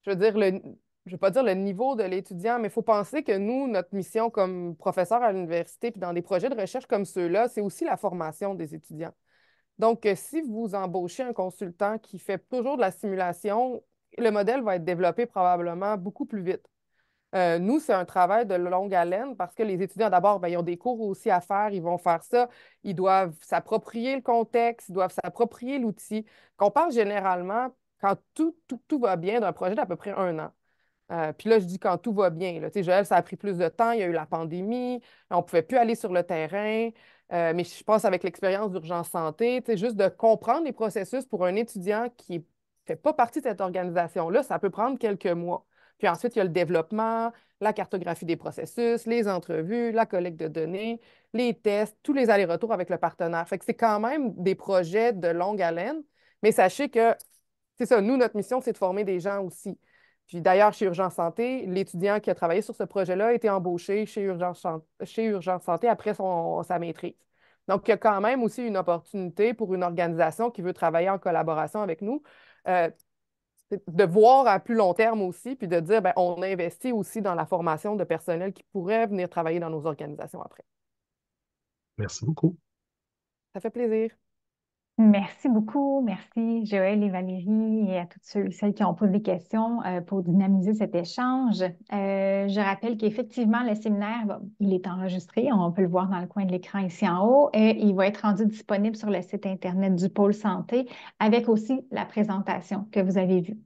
je veux dire, le, je veux pas dire le niveau de l'étudiant, mais il faut penser que nous, notre mission comme professeur à l'université, puis dans des projets de recherche comme ceux-là, c'est aussi la formation des étudiants. Donc, si vous embauchez un consultant qui fait toujours de la simulation, le modèle va être développé probablement beaucoup plus vite. Euh, nous, c'est un travail de longue haleine parce que les étudiants, d'abord, ben, ils ont des cours aussi à faire, ils vont faire ça, ils doivent s'approprier le contexte, ils doivent s'approprier l'outil. Qu'on parle généralement quand tout, va bien d'un projet d'à peu près un an. Euh, puis là, je dis quand tout va bien. Là. Joël, ça a pris plus de temps, il y a eu la pandémie, on ne pouvait plus aller sur le terrain. Euh, mais je pense avec l'expérience d'urgence santé, juste de comprendre les processus pour un étudiant qui ne fait pas partie de cette organisation-là, ça peut prendre quelques mois. Puis ensuite, il y a le développement, la cartographie des processus, les entrevues, la collecte de données, les tests, tous les allers-retours avec le partenaire. Fait que c'est quand même des projets de longue haleine, mais sachez que, c'est ça, nous, notre mission, c'est de former des gens aussi. Puis d'ailleurs, chez Urgence Santé, l'étudiant qui a travaillé sur ce projet-là a été embauché chez Urgence, Santé après son, sa maîtrise. Donc, il y a quand même aussi une opportunité pour une organisation qui veut travailler en collaboration avec nous euh, de voir à plus long terme aussi, puis de dire, ben, on investit aussi dans la formation de personnel qui pourrait venir travailler dans nos organisations après. Merci beaucoup. Ça fait plaisir. Merci beaucoup. Merci Joël et Valérie et à toutes celles qui ont posé des questions euh, pour dynamiser cet échange. Euh, je rappelle qu'effectivement, le séminaire, il est enregistré. On peut le voir dans le coin de l'écran ici en haut. Et il va être rendu disponible sur le site Internet du Pôle Santé avec aussi la présentation que vous avez vue.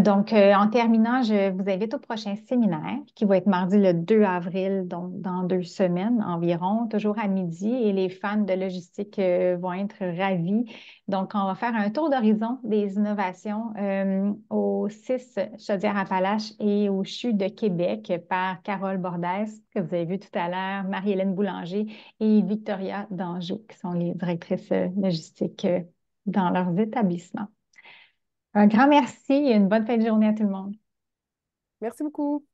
Donc, euh, en terminant, je vous invite au prochain séminaire qui va être mardi le 2 avril, donc dans deux semaines environ, toujours à midi. Et les fans de logistique euh, vont être ravis. Donc, on va faire un tour d'horizon des innovations euh, au 6 Chaudière-Appalaches et au CHU de Québec par Carole Bordès, que vous avez vu tout à l'heure, Marie-Hélène Boulanger et Victoria Danjou, qui sont les directrices logistiques dans leurs établissements. Un grand merci et une bonne fin de journée à tout le monde. Merci beaucoup.